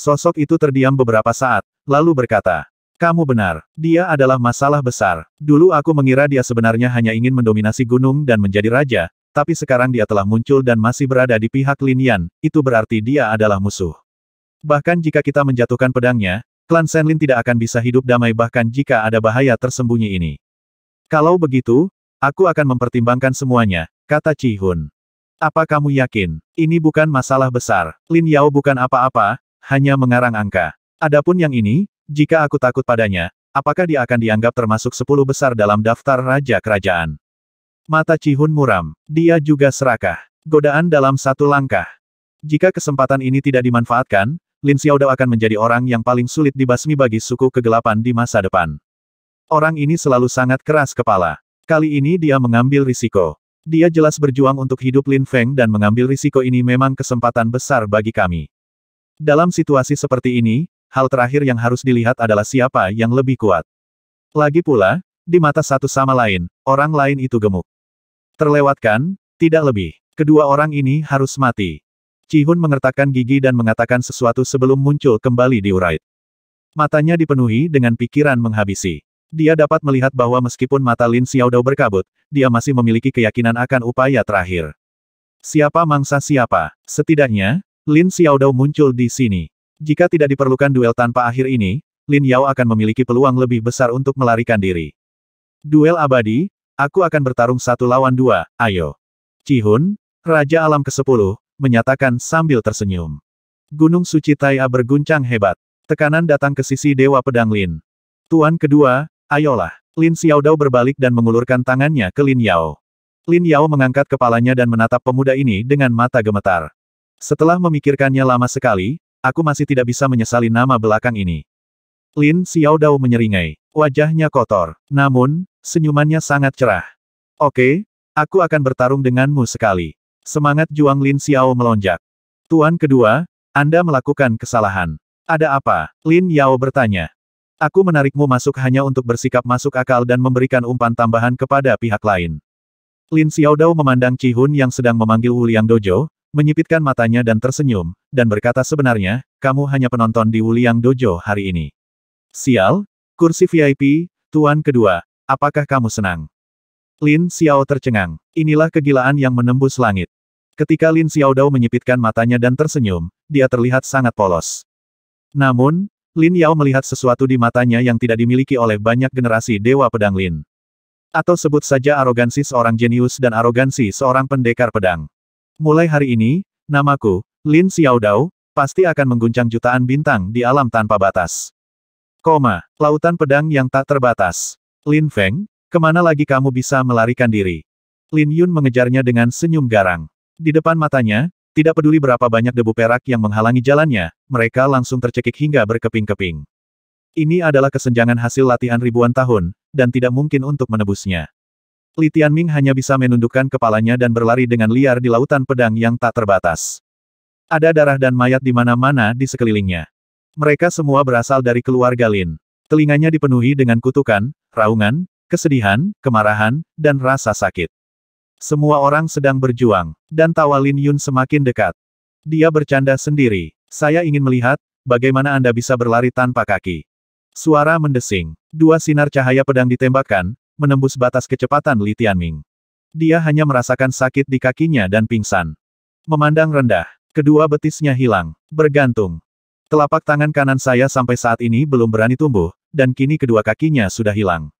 Sosok itu terdiam beberapa saat, lalu berkata, kamu benar, dia adalah masalah besar. Dulu aku mengira dia sebenarnya hanya ingin mendominasi gunung dan menjadi raja, tapi sekarang dia telah muncul dan masih berada di pihak Linian, itu berarti dia adalah musuh. Bahkan jika kita menjatuhkan pedangnya, klan Senlin tidak akan bisa hidup damai bahkan jika ada bahaya tersembunyi ini. Kalau begitu, aku akan mempertimbangkan semuanya, kata Chi Hun. Apa kamu yakin, ini bukan masalah besar, Lin Yao bukan apa-apa, hanya mengarang angka. Adapun yang ini, jika aku takut padanya, apakah dia akan dianggap termasuk sepuluh besar dalam daftar raja kerajaan? Mata Cihun muram. Dia juga serakah. Godaan dalam satu langkah. Jika kesempatan ini tidak dimanfaatkan, Lin Xiaodao akan menjadi orang yang paling sulit dibasmi bagi suku kegelapan di masa depan. Orang ini selalu sangat keras kepala. Kali ini dia mengambil risiko. Dia jelas berjuang untuk hidup Lin Feng dan mengambil risiko ini memang kesempatan besar bagi kami. Dalam situasi seperti ini, hal terakhir yang harus dilihat adalah siapa yang lebih kuat. Lagi pula, di mata satu sama lain, orang lain itu gemuk. Terlewatkan, tidak lebih. Kedua orang ini harus mati. Cihun mengertakkan gigi dan mengatakan sesuatu sebelum muncul kembali di urait. Matanya dipenuhi dengan pikiran menghabisi. Dia dapat melihat bahwa meskipun mata Lin Xiaodao berkabut, dia masih memiliki keyakinan akan upaya terakhir. Siapa mangsa siapa? Setidaknya, Lin Xiao Xiaodao muncul di sini. Jika tidak diperlukan duel tanpa akhir ini, Lin Yao akan memiliki peluang lebih besar untuk melarikan diri. Duel abadi, aku akan bertarung satu lawan dua, ayo. Cihun, Raja Alam ke-10, menyatakan sambil tersenyum. Gunung Suci A berguncang hebat. Tekanan datang ke sisi Dewa Pedang Lin. Tuan kedua, ayolah. Lin Xiao Xiaodao berbalik dan mengulurkan tangannya ke Lin Yao. Lin Yao mengangkat kepalanya dan menatap pemuda ini dengan mata gemetar. Setelah memikirkannya lama sekali, aku masih tidak bisa menyesali nama belakang ini. Lin Xiao Dao menyeringai. Wajahnya kotor. Namun, senyumannya sangat cerah. Oke, aku akan bertarung denganmu sekali. Semangat Juang Lin Xiao melonjak. Tuan kedua, Anda melakukan kesalahan. Ada apa? Lin Yao bertanya. Aku menarikmu masuk hanya untuk bersikap masuk akal dan memberikan umpan tambahan kepada pihak lain. Lin Xiao Dao memandang Chi Hun yang sedang memanggil Wu Liang Dojo, menyipitkan matanya dan tersenyum, dan berkata sebenarnya, kamu hanya penonton di Wuliang Dojo hari ini. Sial, kursi VIP, tuan kedua, apakah kamu senang? Lin Xiao tercengang. Inilah kegilaan yang menembus langit. Ketika Lin Xiao Dao menyipitkan matanya dan tersenyum, dia terlihat sangat polos. Namun, Lin Yao melihat sesuatu di matanya yang tidak dimiliki oleh banyak generasi Dewa Pedang Lin. Atau sebut saja arogansi seorang jenius dan arogansi seorang pendekar pedang. Mulai hari ini, namaku, Lin Xiaodao, pasti akan mengguncang jutaan bintang di alam tanpa batas. Koma, lautan pedang yang tak terbatas. Lin Feng, kemana lagi kamu bisa melarikan diri? Lin Yun mengejarnya dengan senyum garang. Di depan matanya, tidak peduli berapa banyak debu perak yang menghalangi jalannya, mereka langsung tercekik hingga berkeping-keping. Ini adalah kesenjangan hasil latihan ribuan tahun, dan tidak mungkin untuk menebusnya. Li Tianming hanya bisa menundukkan kepalanya dan berlari dengan liar di lautan pedang yang tak terbatas. Ada darah dan mayat di mana-mana di sekelilingnya. Mereka semua berasal dari keluarga Lin. Telinganya dipenuhi dengan kutukan, raungan, kesedihan, kemarahan, dan rasa sakit. Semua orang sedang berjuang, dan tawa Lin Yun semakin dekat. Dia bercanda sendiri. Saya ingin melihat, bagaimana Anda bisa berlari tanpa kaki. Suara mendesing. Dua sinar cahaya pedang ditembakkan, menembus batas kecepatan Li Tianming. Dia hanya merasakan sakit di kakinya dan pingsan. Memandang rendah, kedua betisnya hilang, bergantung. Telapak tangan kanan saya sampai saat ini belum berani tumbuh, dan kini kedua kakinya sudah hilang.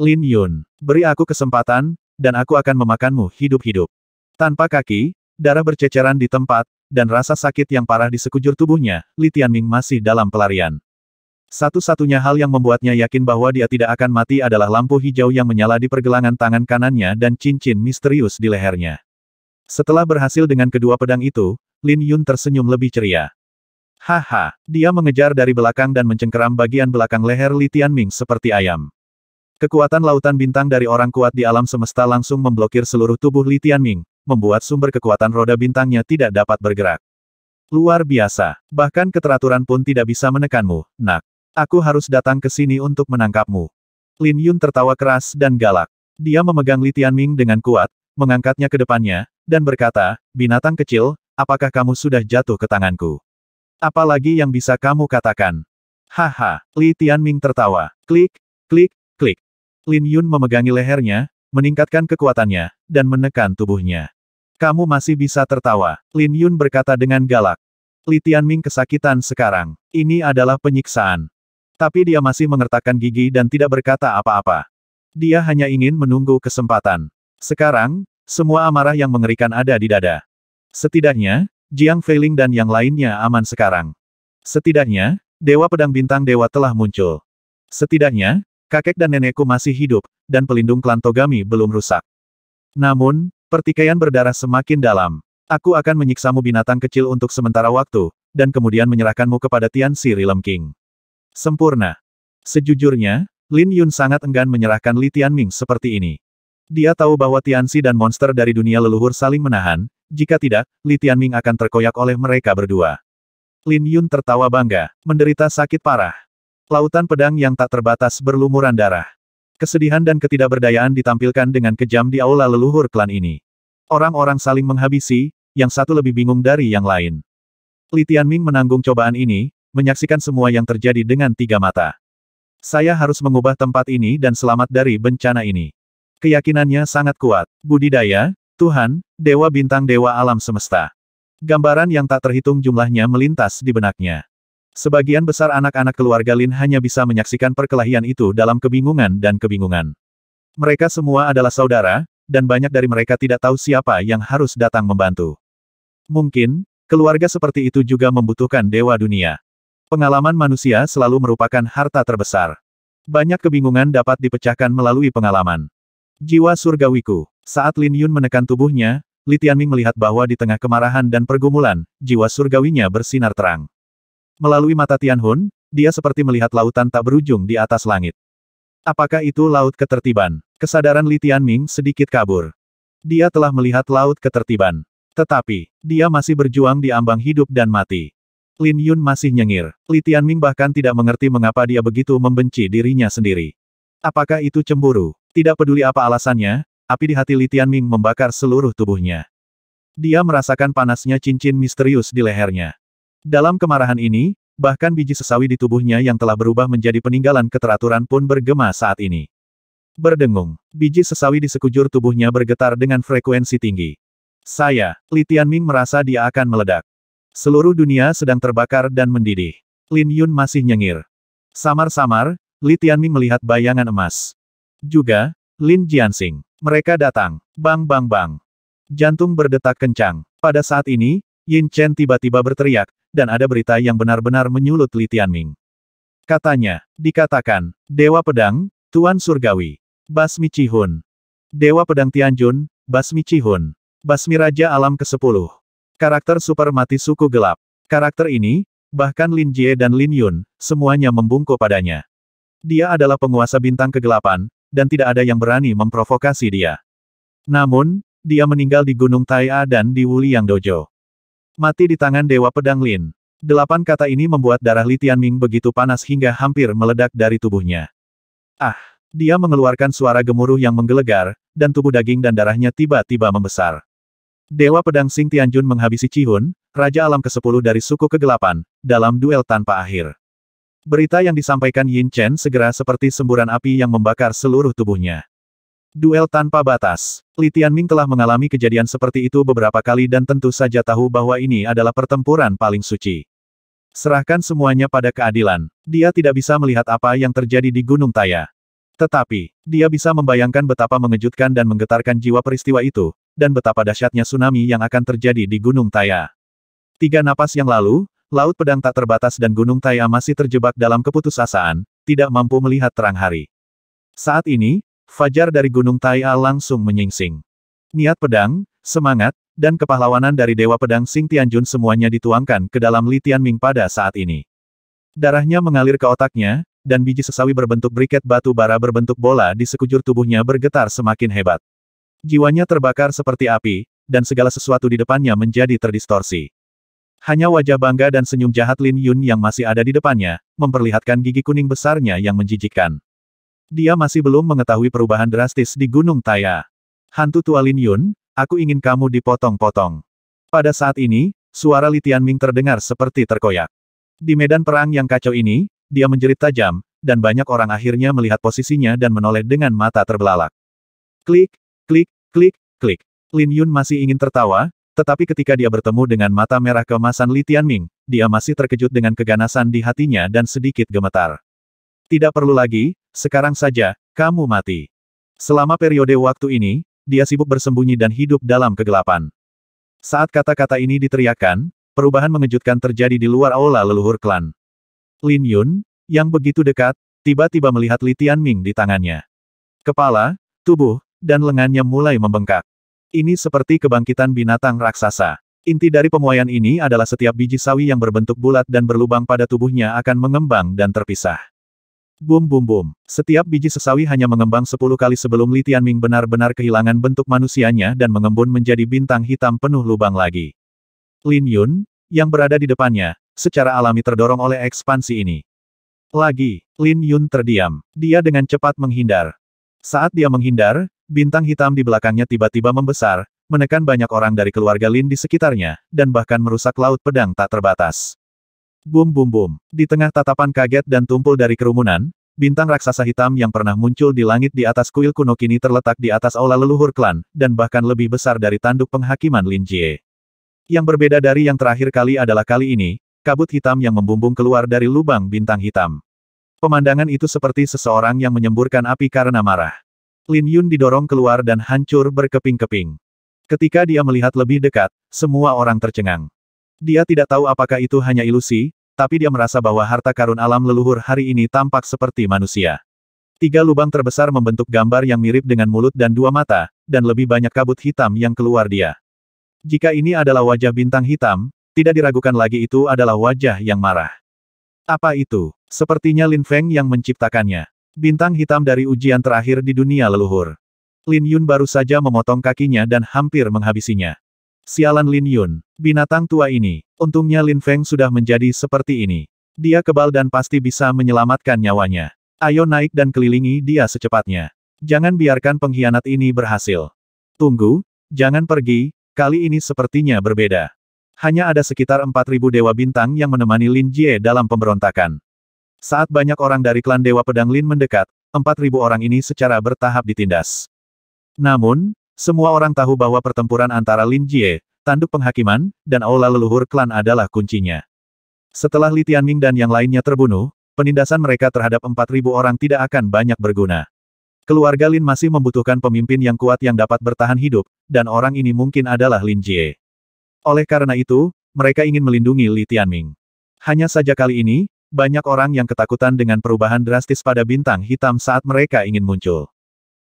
Lin Yun, beri aku kesempatan, dan aku akan memakanmu hidup-hidup. Tanpa kaki, darah berceceran di tempat, dan rasa sakit yang parah di sekujur tubuhnya, Li Tianming masih dalam pelarian. Satu-satunya hal yang membuatnya yakin bahwa dia tidak akan mati adalah lampu hijau yang menyala di pergelangan tangan kanannya dan cincin misterius di lehernya. Setelah berhasil dengan kedua pedang itu, Lin Yun tersenyum lebih ceria. Haha, dia mengejar dari belakang dan mencengkeram bagian belakang leher Li Tianming seperti ayam. Kekuatan lautan bintang dari orang kuat di alam semesta langsung memblokir seluruh tubuh Li Tianming, membuat sumber kekuatan roda bintangnya tidak dapat bergerak. Luar biasa, bahkan keteraturan pun tidak bisa menekanmu, nak. Aku harus datang ke sini untuk menangkapmu. Lin Yun tertawa keras dan galak. Dia memegang Li Tianming dengan kuat, mengangkatnya ke depannya, dan berkata, binatang kecil, apakah kamu sudah jatuh ke tanganku? Apalagi yang bisa kamu katakan? Haha, Li Tianming tertawa. Klik, klik, klik. Lin Yun memegangi lehernya, meningkatkan kekuatannya, dan menekan tubuhnya. Kamu masih bisa tertawa, Lin Yun berkata dengan galak. Li Tianming kesakitan sekarang. Ini adalah penyiksaan. Tapi dia masih mengertakkan gigi dan tidak berkata apa-apa. Dia hanya ingin menunggu kesempatan. Sekarang, semua amarah yang mengerikan ada di dada. Setidaknya, Jiang Feiling dan yang lainnya aman sekarang. Setidaknya, Dewa Pedang Bintang Dewa telah muncul. Setidaknya, kakek dan nenekku masih hidup, dan pelindung klan Togami belum rusak. Namun, pertikaian berdarah semakin dalam. Aku akan menyiksamu binatang kecil untuk sementara waktu, dan kemudian menyerahkanmu kepada Tian Si Rilem King. Sempurna. Sejujurnya, Lin Yun sangat enggan menyerahkan Li Tianming seperti ini. Dia tahu bahwa Tianxi dan monster dari dunia leluhur saling menahan, jika tidak, Li Tianming akan terkoyak oleh mereka berdua. Lin Yun tertawa bangga, menderita sakit parah. Lautan pedang yang tak terbatas berlumuran darah. Kesedihan dan ketidakberdayaan ditampilkan dengan kejam di aula leluhur klan ini. Orang-orang saling menghabisi, yang satu lebih bingung dari yang lain. Li Tianming menanggung cobaan ini, menyaksikan semua yang terjadi dengan tiga mata. Saya harus mengubah tempat ini dan selamat dari bencana ini. Keyakinannya sangat kuat. Budidaya, Tuhan, Dewa Bintang Dewa Alam Semesta. Gambaran yang tak terhitung jumlahnya melintas di benaknya. Sebagian besar anak-anak keluarga Lin hanya bisa menyaksikan perkelahian itu dalam kebingungan dan kebingungan. Mereka semua adalah saudara, dan banyak dari mereka tidak tahu siapa yang harus datang membantu. Mungkin, keluarga seperti itu juga membutuhkan dewa dunia. Pengalaman manusia selalu merupakan harta terbesar. Banyak kebingungan dapat dipecahkan melalui pengalaman. Jiwa surgawiku. Saat Lin Yun menekan tubuhnya, Li Tianming melihat bahwa di tengah kemarahan dan pergumulan, jiwa surgawinya bersinar terang. Melalui mata Tianhun, dia seperti melihat lautan tak berujung di atas langit. Apakah itu laut ketertiban? Kesadaran Li Tianming sedikit kabur. Dia telah melihat laut ketertiban. Tetapi, dia masih berjuang di ambang hidup dan mati. Lin Yun masih nyengir. Li Tianming bahkan tidak mengerti mengapa dia begitu membenci dirinya sendiri. Apakah itu cemburu? Tidak peduli apa alasannya, api di hati Li Tianming membakar seluruh tubuhnya. Dia merasakan panasnya cincin misterius di lehernya. Dalam kemarahan ini, bahkan biji sesawi di tubuhnya yang telah berubah menjadi peninggalan keteraturan pun bergema saat ini. Berdengung, biji sesawi di sekujur tubuhnya bergetar dengan frekuensi tinggi. Saya, Li Tianming merasa dia akan meledak. Seluruh dunia sedang terbakar dan mendidih. Lin Yun masih nyengir. Samar-samar, Li Tianming melihat bayangan emas. Juga, Lin Jiansing. Mereka datang. Bang bang bang. Jantung berdetak kencang. Pada saat ini, Yin Chen tiba-tiba berteriak, dan ada berita yang benar-benar menyulut Li Tianming. Katanya, dikatakan, Dewa Pedang, Tuan Surgawi. Basmi Cihun. Dewa Pedang Tianjun, Basmi Cihun. Basmi Raja Alam ke-10. Karakter super mati suku gelap. Karakter ini, bahkan Lin Jie dan Lin Yun, semuanya membungkuk padanya. Dia adalah penguasa bintang kegelapan, dan tidak ada yang berani memprovokasi dia. Namun, dia meninggal di Gunung Tai'a dan di Yang Dojo. Mati di tangan Dewa Pedang Lin. Delapan kata ini membuat darah Li Tianming begitu panas hingga hampir meledak dari tubuhnya. Ah! Dia mengeluarkan suara gemuruh yang menggelegar, dan tubuh daging dan darahnya tiba-tiba membesar. Dewa Pedang Sing Tianjun menghabisi Cihun, Raja Alam ke-10 dari suku kegelapan, dalam duel tanpa akhir. Berita yang disampaikan Yin Chen segera seperti semburan api yang membakar seluruh tubuhnya. Duel tanpa batas. Li Tianming telah mengalami kejadian seperti itu beberapa kali dan tentu saja tahu bahwa ini adalah pertempuran paling suci. Serahkan semuanya pada keadilan. Dia tidak bisa melihat apa yang terjadi di Gunung Taya. Tetapi, dia bisa membayangkan betapa mengejutkan dan menggetarkan jiwa peristiwa itu, dan betapa dahsyatnya tsunami yang akan terjadi di Gunung Taya. Tiga napas yang lalu, Laut Pedang tak terbatas dan Gunung Taya masih terjebak dalam keputusasaan, tidak mampu melihat terang hari. Saat ini, Fajar dari Gunung Taya langsung menyingsing. Niat pedang, semangat, dan kepahlawanan dari Dewa Pedang Sing Tianjun semuanya dituangkan ke dalam Li Tianming pada saat ini. Darahnya mengalir ke otaknya, dan biji sesawi berbentuk briket batu bara berbentuk bola di sekujur tubuhnya bergetar semakin hebat. Jiwanya terbakar seperti api, dan segala sesuatu di depannya menjadi terdistorsi. Hanya wajah bangga dan senyum jahat Lin Yun yang masih ada di depannya, memperlihatkan gigi kuning besarnya yang menjijikkan. Dia masih belum mengetahui perubahan drastis di Gunung Taya. Hantu tua Lin Yun, aku ingin kamu dipotong-potong. Pada saat ini, suara Li Tianming terdengar seperti terkoyak. Di medan perang yang kacau ini, dia menjerit tajam, dan banyak orang akhirnya melihat posisinya dan menoleh dengan mata terbelalak. Klik, Klik, klik, klik. Lin Yun masih ingin tertawa, tetapi ketika dia bertemu dengan mata merah kemasan Li Tianming, dia masih terkejut dengan keganasan di hatinya dan sedikit gemetar. Tidak perlu lagi, sekarang saja, kamu mati. Selama periode waktu ini, dia sibuk bersembunyi dan hidup dalam kegelapan. Saat kata-kata ini diteriakkan, perubahan mengejutkan terjadi di luar aula leluhur klan. Lin Yun, yang begitu dekat, tiba-tiba melihat Li Tianming di tangannya. Kepala, tubuh, dan lengannya mulai membengkak. Ini seperti kebangkitan binatang raksasa. Inti dari pemuaian ini adalah setiap biji sawi yang berbentuk bulat dan berlubang pada tubuhnya akan mengembang dan terpisah. Bum bum bum. Setiap biji sesawi hanya mengembang sepuluh kali sebelum Li Tianming benar-benar kehilangan bentuk manusianya dan mengembun menjadi bintang hitam penuh lubang lagi. Lin Yun, yang berada di depannya, secara alami terdorong oleh ekspansi ini. Lagi, Lin Yun terdiam. Dia dengan cepat menghindar. Saat dia menghindar, Bintang hitam di belakangnya tiba-tiba membesar, menekan banyak orang dari keluarga Lin di sekitarnya, dan bahkan merusak laut pedang tak terbatas. Bum bum bum. Di tengah tatapan kaget dan tumpul dari kerumunan, bintang raksasa hitam yang pernah muncul di langit di atas kuil kuno kini terletak di atas aula leluhur klan, dan bahkan lebih besar dari tanduk penghakiman Lin Jie. Yang berbeda dari yang terakhir kali adalah kali ini, kabut hitam yang membumbung keluar dari lubang bintang hitam. Pemandangan itu seperti seseorang yang menyemburkan api karena marah. Lin Yun didorong keluar dan hancur berkeping-keping. Ketika dia melihat lebih dekat, semua orang tercengang. Dia tidak tahu apakah itu hanya ilusi, tapi dia merasa bahwa harta karun alam leluhur hari ini tampak seperti manusia. Tiga lubang terbesar membentuk gambar yang mirip dengan mulut dan dua mata, dan lebih banyak kabut hitam yang keluar dia. Jika ini adalah wajah bintang hitam, tidak diragukan lagi itu adalah wajah yang marah. Apa itu? Sepertinya Lin Feng yang menciptakannya. Bintang hitam dari ujian terakhir di dunia leluhur. Lin Yun baru saja memotong kakinya dan hampir menghabisinya. Sialan Lin Yun, binatang tua ini, untungnya Lin Feng sudah menjadi seperti ini. Dia kebal dan pasti bisa menyelamatkan nyawanya. Ayo naik dan kelilingi dia secepatnya. Jangan biarkan pengkhianat ini berhasil. Tunggu, jangan pergi, kali ini sepertinya berbeda. Hanya ada sekitar 4.000 dewa bintang yang menemani Lin Jie dalam pemberontakan. Saat banyak orang dari klan Dewa Pedang Lin mendekat, 4.000 orang ini secara bertahap ditindas. Namun, semua orang tahu bahwa pertempuran antara Lin Jie, tanduk penghakiman, dan aula leluhur klan adalah kuncinya. Setelah Li Tianming dan yang lainnya terbunuh, penindasan mereka terhadap 4.000 orang tidak akan banyak berguna. Keluarga Lin masih membutuhkan pemimpin yang kuat yang dapat bertahan hidup, dan orang ini mungkin adalah Lin Jie. Oleh karena itu, mereka ingin melindungi Li Tianming. Hanya saja kali ini, banyak orang yang ketakutan dengan perubahan drastis pada bintang hitam saat mereka ingin muncul.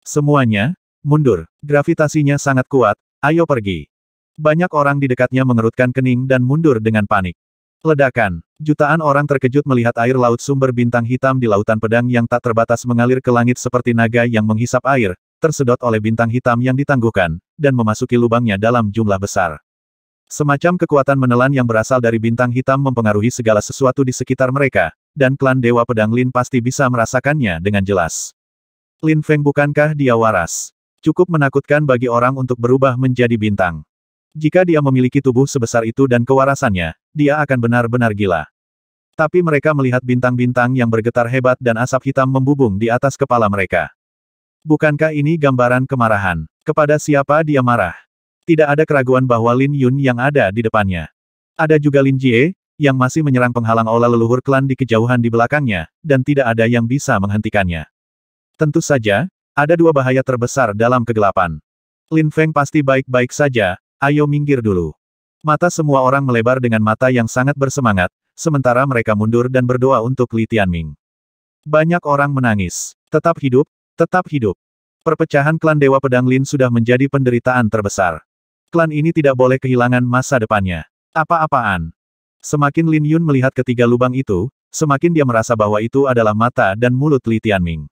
Semuanya, mundur. Gravitasinya sangat kuat, ayo pergi. Banyak orang di dekatnya mengerutkan kening dan mundur dengan panik. Ledakan. Jutaan orang terkejut melihat air laut sumber bintang hitam di lautan pedang yang tak terbatas mengalir ke langit seperti naga yang menghisap air, tersedot oleh bintang hitam yang ditangguhkan, dan memasuki lubangnya dalam jumlah besar. Semacam kekuatan menelan yang berasal dari bintang hitam mempengaruhi segala sesuatu di sekitar mereka, dan klan Dewa Pedang Lin pasti bisa merasakannya dengan jelas. Lin Feng bukankah dia waras? Cukup menakutkan bagi orang untuk berubah menjadi bintang. Jika dia memiliki tubuh sebesar itu dan kewarasannya, dia akan benar-benar gila. Tapi mereka melihat bintang-bintang yang bergetar hebat dan asap hitam membubung di atas kepala mereka. Bukankah ini gambaran kemarahan? Kepada siapa dia marah? Tidak ada keraguan bahwa Lin Yun yang ada di depannya. Ada juga Lin Jie, yang masih menyerang penghalang olah leluhur klan di kejauhan di belakangnya, dan tidak ada yang bisa menghentikannya. Tentu saja, ada dua bahaya terbesar dalam kegelapan. Lin Feng pasti baik-baik saja, ayo minggir dulu. Mata semua orang melebar dengan mata yang sangat bersemangat, sementara mereka mundur dan berdoa untuk Li Tianming. Banyak orang menangis. Tetap hidup, tetap hidup. Perpecahan klan Dewa Pedang Lin sudah menjadi penderitaan terbesar klan ini tidak boleh kehilangan masa depannya. Apa-apaan? Semakin Lin Yun melihat ketiga lubang itu, semakin dia merasa bahwa itu adalah mata dan mulut Li Tianming.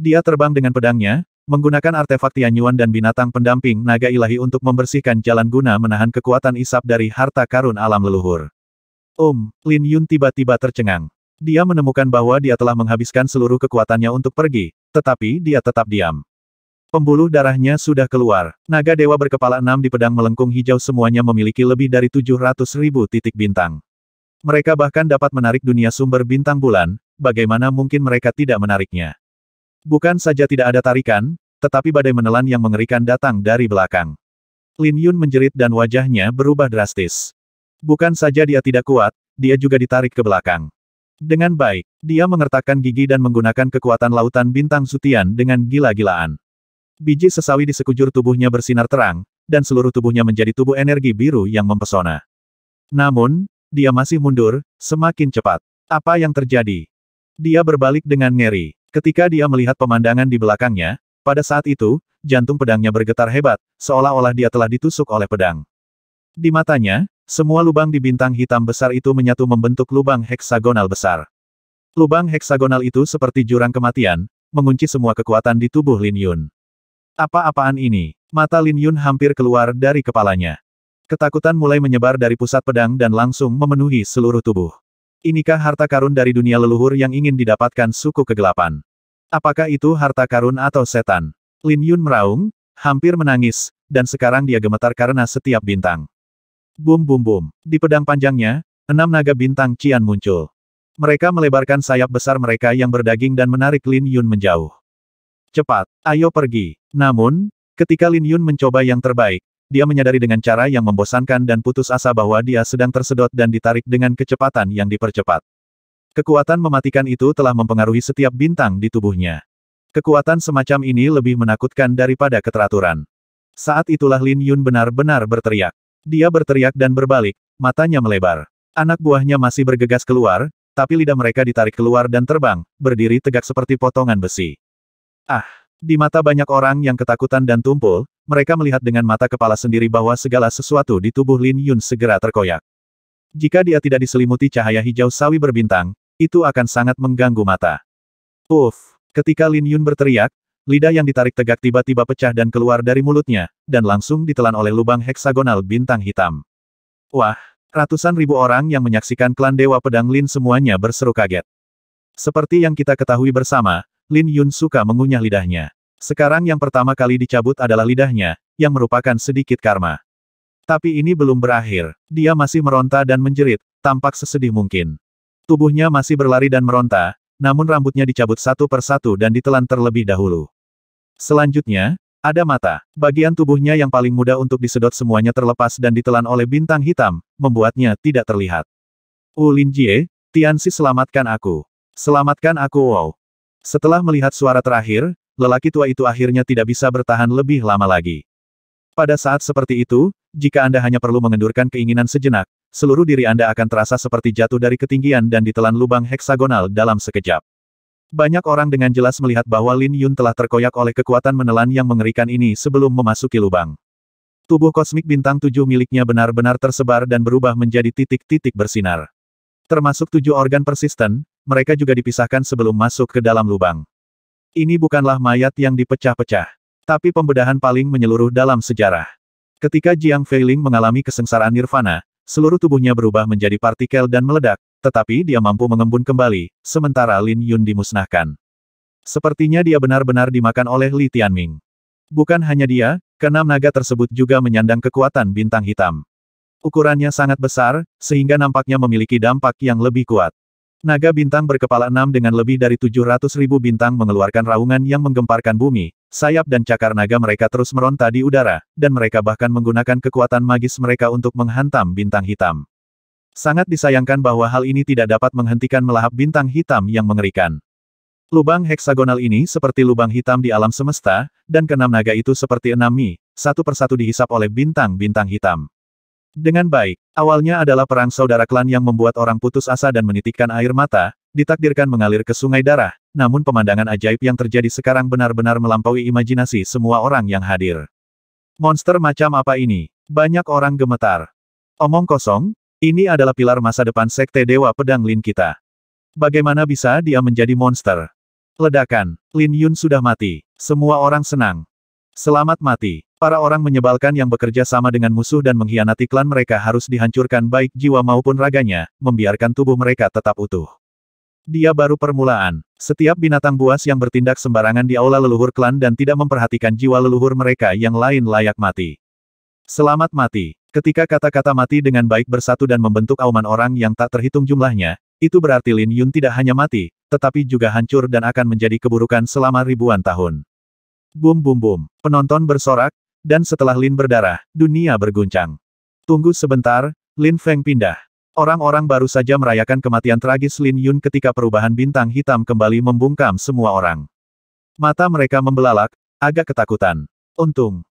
Dia terbang dengan pedangnya, menggunakan artefak Tianyuan dan binatang pendamping naga ilahi untuk membersihkan jalan guna menahan kekuatan isap dari harta karun alam leluhur. um, Lin Yun tiba-tiba tercengang. Dia menemukan bahwa dia telah menghabiskan seluruh kekuatannya untuk pergi, tetapi dia tetap diam. Pembuluh darahnya sudah keluar. Naga dewa berkepala enam di pedang melengkung hijau semuanya memiliki lebih dari 700 ribu titik bintang. Mereka bahkan dapat menarik dunia sumber bintang bulan, bagaimana mungkin mereka tidak menariknya. Bukan saja tidak ada tarikan, tetapi badai menelan yang mengerikan datang dari belakang. Lin Yun menjerit dan wajahnya berubah drastis. Bukan saja dia tidak kuat, dia juga ditarik ke belakang. Dengan baik, dia mengertakkan gigi dan menggunakan kekuatan lautan bintang sutian dengan gila-gilaan. Biji sesawi di sekujur tubuhnya bersinar terang, dan seluruh tubuhnya menjadi tubuh energi biru yang mempesona. Namun, dia masih mundur, semakin cepat. Apa yang terjadi? Dia berbalik dengan ngeri. Ketika dia melihat pemandangan di belakangnya, pada saat itu, jantung pedangnya bergetar hebat, seolah-olah dia telah ditusuk oleh pedang. Di matanya, semua lubang di bintang hitam besar itu menyatu membentuk lubang heksagonal besar. Lubang heksagonal itu seperti jurang kematian, mengunci semua kekuatan di tubuh Lin Yun. Apa-apaan ini? Mata Lin Yun hampir keluar dari kepalanya. Ketakutan mulai menyebar dari pusat pedang dan langsung memenuhi seluruh tubuh. Inikah harta karun dari dunia leluhur yang ingin didapatkan suku kegelapan? Apakah itu harta karun atau setan? Lin Yun meraung, hampir menangis, dan sekarang dia gemetar karena setiap bintang. Bum bum bum. Di pedang panjangnya, enam naga bintang Cian muncul. Mereka melebarkan sayap besar mereka yang berdaging dan menarik Lin Yun menjauh. Cepat, ayo pergi. Namun, ketika Lin Yun mencoba yang terbaik, dia menyadari dengan cara yang membosankan dan putus asa bahwa dia sedang tersedot dan ditarik dengan kecepatan yang dipercepat. Kekuatan mematikan itu telah mempengaruhi setiap bintang di tubuhnya. Kekuatan semacam ini lebih menakutkan daripada keteraturan. Saat itulah Lin Yun benar-benar berteriak. Dia berteriak dan berbalik, matanya melebar. Anak buahnya masih bergegas keluar, tapi lidah mereka ditarik keluar dan terbang, berdiri tegak seperti potongan besi. Ah! Di mata banyak orang yang ketakutan dan tumpul, mereka melihat dengan mata kepala sendiri bahwa segala sesuatu di tubuh Lin Yun segera terkoyak. Jika dia tidak diselimuti cahaya hijau sawi berbintang, itu akan sangat mengganggu mata. Uff! Ketika Lin Yun berteriak, lidah yang ditarik tegak tiba-tiba pecah dan keluar dari mulutnya, dan langsung ditelan oleh lubang heksagonal bintang hitam. Wah! Ratusan ribu orang yang menyaksikan klan Dewa Pedang Lin semuanya berseru kaget. Seperti yang kita ketahui bersama, Lin Yun suka mengunyah lidahnya. Sekarang yang pertama kali dicabut adalah lidahnya, yang merupakan sedikit karma. Tapi ini belum berakhir. Dia masih meronta dan menjerit, tampak sesedih mungkin. Tubuhnya masih berlari dan meronta, namun rambutnya dicabut satu persatu dan ditelan terlebih dahulu. Selanjutnya, ada mata. Bagian tubuhnya yang paling mudah untuk disedot semuanya terlepas dan ditelan oleh bintang hitam, membuatnya tidak terlihat. U Lin Tian Si selamatkan aku. Selamatkan aku wow. Setelah melihat suara terakhir, lelaki tua itu akhirnya tidak bisa bertahan lebih lama lagi. Pada saat seperti itu, jika Anda hanya perlu mengendurkan keinginan sejenak, seluruh diri Anda akan terasa seperti jatuh dari ketinggian dan ditelan lubang heksagonal dalam sekejap. Banyak orang dengan jelas melihat bahwa Lin Yun telah terkoyak oleh kekuatan menelan yang mengerikan ini sebelum memasuki lubang. Tubuh kosmik bintang tujuh miliknya benar-benar tersebar dan berubah menjadi titik-titik bersinar. Termasuk tujuh organ persisten, mereka juga dipisahkan sebelum masuk ke dalam lubang. Ini bukanlah mayat yang dipecah-pecah, tapi pembedahan paling menyeluruh dalam sejarah. Ketika Jiang Feiling mengalami kesengsaraan nirvana, seluruh tubuhnya berubah menjadi partikel dan meledak, tetapi dia mampu mengembun kembali, sementara Lin Yun dimusnahkan. Sepertinya dia benar-benar dimakan oleh Li Tianming. Bukan hanya dia, keenam naga tersebut juga menyandang kekuatan bintang hitam. Ukurannya sangat besar, sehingga nampaknya memiliki dampak yang lebih kuat. Naga bintang berkepala enam dengan lebih dari tujuh ratus ribu bintang mengeluarkan raungan yang menggemparkan bumi, sayap dan cakar naga mereka terus meronta di udara, dan mereka bahkan menggunakan kekuatan magis mereka untuk menghantam bintang hitam. Sangat disayangkan bahwa hal ini tidak dapat menghentikan melahap bintang hitam yang mengerikan. Lubang heksagonal ini seperti lubang hitam di alam semesta, dan keenam naga itu seperti enam mi, satu persatu dihisap oleh bintang-bintang hitam. Dengan baik, awalnya adalah perang saudara klan yang membuat orang putus asa dan menitikkan air mata, ditakdirkan mengalir ke sungai darah, namun pemandangan ajaib yang terjadi sekarang benar-benar melampaui imajinasi semua orang yang hadir. Monster macam apa ini? Banyak orang gemetar. Omong kosong, ini adalah pilar masa depan Sekte Dewa Pedang Lin kita. Bagaimana bisa dia menjadi monster? Ledakan, Lin Yun sudah mati. Semua orang senang. Selamat mati. Para orang menyebalkan yang bekerja sama dengan musuh dan mengkhianati klan mereka harus dihancurkan baik jiwa maupun raganya, membiarkan tubuh mereka tetap utuh. Dia baru permulaan. Setiap binatang buas yang bertindak sembarangan di aula leluhur klan dan tidak memperhatikan jiwa leluhur mereka yang lain layak mati. Selamat mati. Ketika kata-kata mati dengan baik bersatu dan membentuk auman orang yang tak terhitung jumlahnya, itu berarti Lin Yun tidak hanya mati, tetapi juga hancur dan akan menjadi keburukan selama ribuan tahun. Bum bum bum. Penonton bersorak, dan setelah Lin berdarah, dunia berguncang. Tunggu sebentar, Lin Feng pindah. Orang-orang baru saja merayakan kematian tragis Lin Yun ketika perubahan bintang hitam kembali membungkam semua orang. Mata mereka membelalak, agak ketakutan. Untung.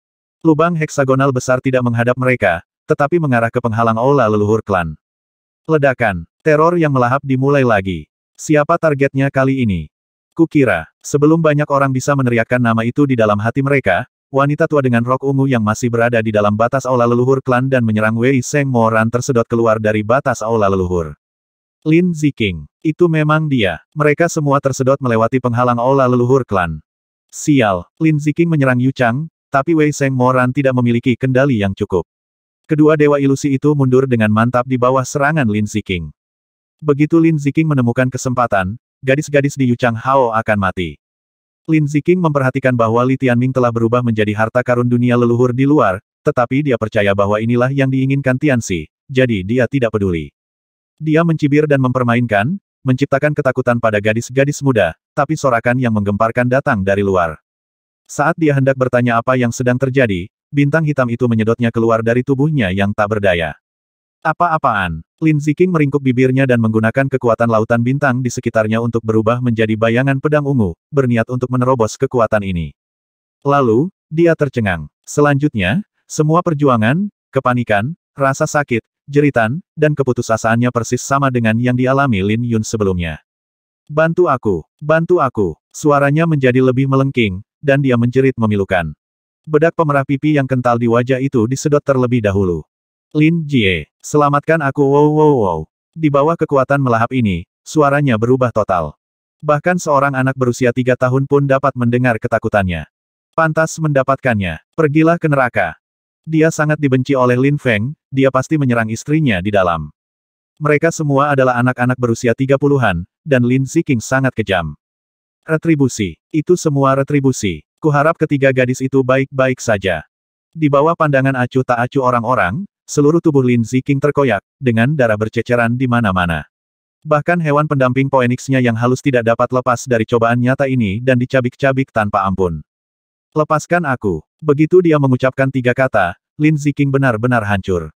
Lubang heksagonal besar tidak menghadap mereka, tetapi mengarah ke penghalang aula leluhur klan. Ledakan, teror yang melahap dimulai lagi. Siapa targetnya kali ini? Kukira, sebelum banyak orang bisa meneriakkan nama itu di dalam hati mereka, Wanita tua dengan rok ungu yang masih berada di dalam batas aula leluhur klan dan menyerang Wei Seng Moran tersedot keluar dari batas aula leluhur. Lin Ziking. Itu memang dia. Mereka semua tersedot melewati penghalang aula leluhur klan. Sial, Lin Ziking menyerang Yu Chang, tapi Wei Seng Moran tidak memiliki kendali yang cukup. Kedua dewa ilusi itu mundur dengan mantap di bawah serangan Lin Ziking. Begitu Lin Ziking menemukan kesempatan, gadis-gadis di Yu Chang Hao akan mati. Lin Ziking memperhatikan bahwa Li Tianming telah berubah menjadi harta karun dunia leluhur di luar, tetapi dia percaya bahwa inilah yang diinginkan Tianxi, jadi dia tidak peduli. Dia mencibir dan mempermainkan, menciptakan ketakutan pada gadis-gadis muda, tapi sorakan yang menggemparkan datang dari luar. Saat dia hendak bertanya apa yang sedang terjadi, bintang hitam itu menyedotnya keluar dari tubuhnya yang tak berdaya. Apa-apaan? Lin Ziking meringkuk bibirnya dan menggunakan kekuatan lautan bintang di sekitarnya untuk berubah menjadi bayangan pedang ungu, berniat untuk menerobos kekuatan ini. Lalu, dia tercengang. Selanjutnya, semua perjuangan, kepanikan, rasa sakit, jeritan, dan keputusasaannya persis sama dengan yang dialami Lin Yun sebelumnya. Bantu aku, bantu aku. Suaranya menjadi lebih melengking, dan dia menjerit memilukan. Bedak pemerah pipi yang kental di wajah itu disedot terlebih dahulu. Lin Jie, selamatkan aku wow wow wow. Di bawah kekuatan melahap ini, suaranya berubah total. Bahkan seorang anak berusia tiga tahun pun dapat mendengar ketakutannya. Pantas mendapatkannya, pergilah ke neraka. Dia sangat dibenci oleh Lin Feng, dia pasti menyerang istrinya di dalam. Mereka semua adalah anak-anak berusia tiga puluhan, dan Lin Ziking sangat kejam. Retribusi, itu semua retribusi. Kuharap ketiga gadis itu baik-baik saja. Di bawah pandangan acuh tak acuh orang-orang, Seluruh tubuh Lin Ziking terkoyak, dengan darah berceceran di mana-mana. Bahkan hewan pendamping Poenixnya yang halus tidak dapat lepas dari cobaan nyata ini dan dicabik-cabik tanpa ampun. Lepaskan aku. Begitu dia mengucapkan tiga kata, Lin Ziking benar-benar hancur.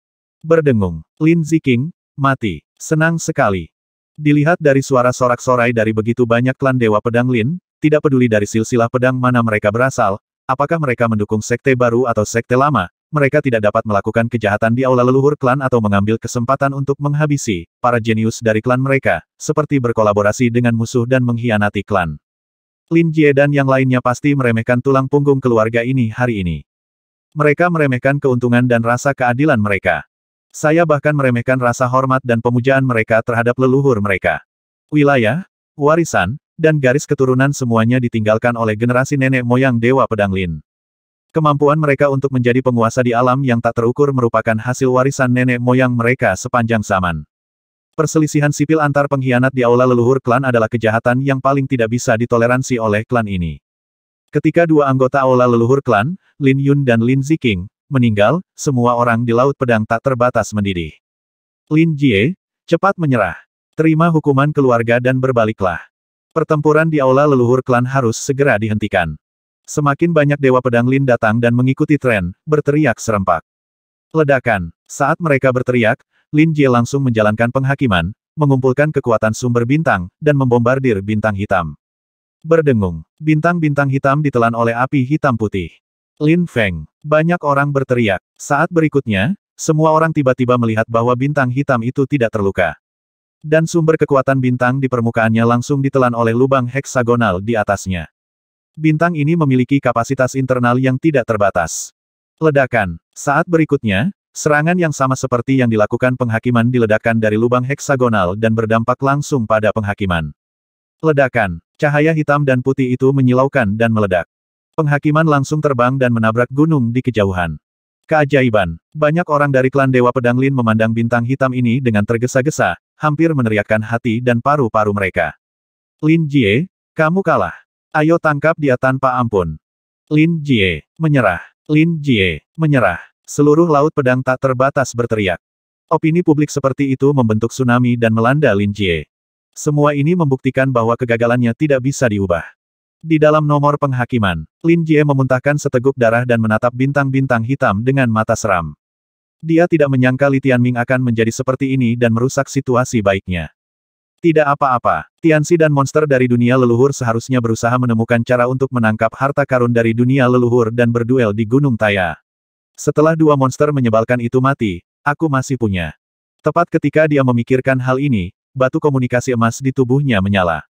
Berdengung. Lin Ziking, mati. Senang sekali. Dilihat dari suara sorak-sorai dari begitu banyak klan Dewa Pedang Lin, tidak peduli dari silsilah pedang mana mereka berasal, apakah mereka mendukung sekte baru atau sekte lama, mereka tidak dapat melakukan kejahatan di aula leluhur klan atau mengambil kesempatan untuk menghabisi para jenius dari klan mereka, seperti berkolaborasi dengan musuh dan mengkhianati klan. Lin Jie dan yang lainnya pasti meremehkan tulang punggung keluarga ini hari ini. Mereka meremehkan keuntungan dan rasa keadilan mereka. Saya bahkan meremehkan rasa hormat dan pemujaan mereka terhadap leluhur mereka. Wilayah, warisan, dan garis keturunan semuanya ditinggalkan oleh generasi nenek moyang Dewa Pedang Lin. Kemampuan mereka untuk menjadi penguasa di alam yang tak terukur merupakan hasil warisan nenek moyang mereka sepanjang zaman. Perselisihan sipil antar pengkhianat di aula leluhur klan adalah kejahatan yang paling tidak bisa ditoleransi oleh klan ini. Ketika dua anggota aula leluhur klan, Lin Yun dan Lin Ziking, meninggal, semua orang di Laut Pedang tak terbatas mendidih. Lin Jie, cepat menyerah. Terima hukuman keluarga dan berbaliklah. Pertempuran di aula leluhur klan harus segera dihentikan. Semakin banyak Dewa Pedang Lin datang dan mengikuti tren, berteriak serempak. Ledakan. Saat mereka berteriak, Lin Jie langsung menjalankan penghakiman, mengumpulkan kekuatan sumber bintang, dan membombardir bintang hitam. Berdengung, bintang-bintang hitam ditelan oleh api hitam putih. Lin Feng. Banyak orang berteriak. Saat berikutnya, semua orang tiba-tiba melihat bahwa bintang hitam itu tidak terluka. Dan sumber kekuatan bintang di permukaannya langsung ditelan oleh lubang heksagonal di atasnya. Bintang ini memiliki kapasitas internal yang tidak terbatas. Ledakan. Saat berikutnya, serangan yang sama seperti yang dilakukan penghakiman diledakkan dari lubang heksagonal dan berdampak langsung pada penghakiman. Ledakan. Cahaya hitam dan putih itu menyilaukan dan meledak. Penghakiman langsung terbang dan menabrak gunung di kejauhan. Keajaiban. Banyak orang dari klan Dewa Pedang Lin memandang bintang hitam ini dengan tergesa-gesa, hampir meneriakkan hati dan paru-paru mereka. Lin Jie, kamu kalah. Ayo tangkap dia tanpa ampun. Lin Jie, menyerah. Lin Jie, menyerah. Seluruh laut pedang tak terbatas berteriak. Opini publik seperti itu membentuk tsunami dan melanda Lin Jie. Semua ini membuktikan bahwa kegagalannya tidak bisa diubah. Di dalam nomor penghakiman, Lin Jie memuntahkan seteguk darah dan menatap bintang-bintang hitam dengan mata seram. Dia tidak menyangka Li Ming akan menjadi seperti ini dan merusak situasi baiknya. Tidak apa-apa, Tiansi dan monster dari dunia leluhur seharusnya berusaha menemukan cara untuk menangkap harta karun dari dunia leluhur dan berduel di Gunung Taya. Setelah dua monster menyebalkan itu mati, aku masih punya. Tepat ketika dia memikirkan hal ini, batu komunikasi emas di tubuhnya menyala.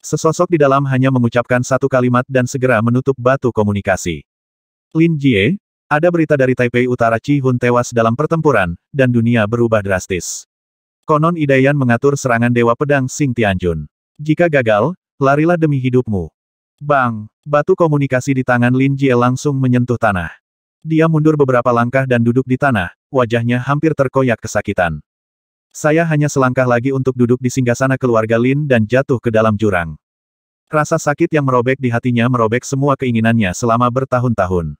Sesosok di dalam hanya mengucapkan satu kalimat dan segera menutup batu komunikasi. Lin Jie, ada berita dari Taipei Utara Chi Hun tewas dalam pertempuran, dan dunia berubah drastis. Konon Idayan mengatur serangan Dewa Pedang Sing Tianjun. Jika gagal, larilah demi hidupmu. Bang! Batu komunikasi di tangan Lin Jie langsung menyentuh tanah. Dia mundur beberapa langkah dan duduk di tanah, wajahnya hampir terkoyak kesakitan. Saya hanya selangkah lagi untuk duduk di singgasana keluarga Lin dan jatuh ke dalam jurang. Rasa sakit yang merobek di hatinya merobek semua keinginannya selama bertahun-tahun.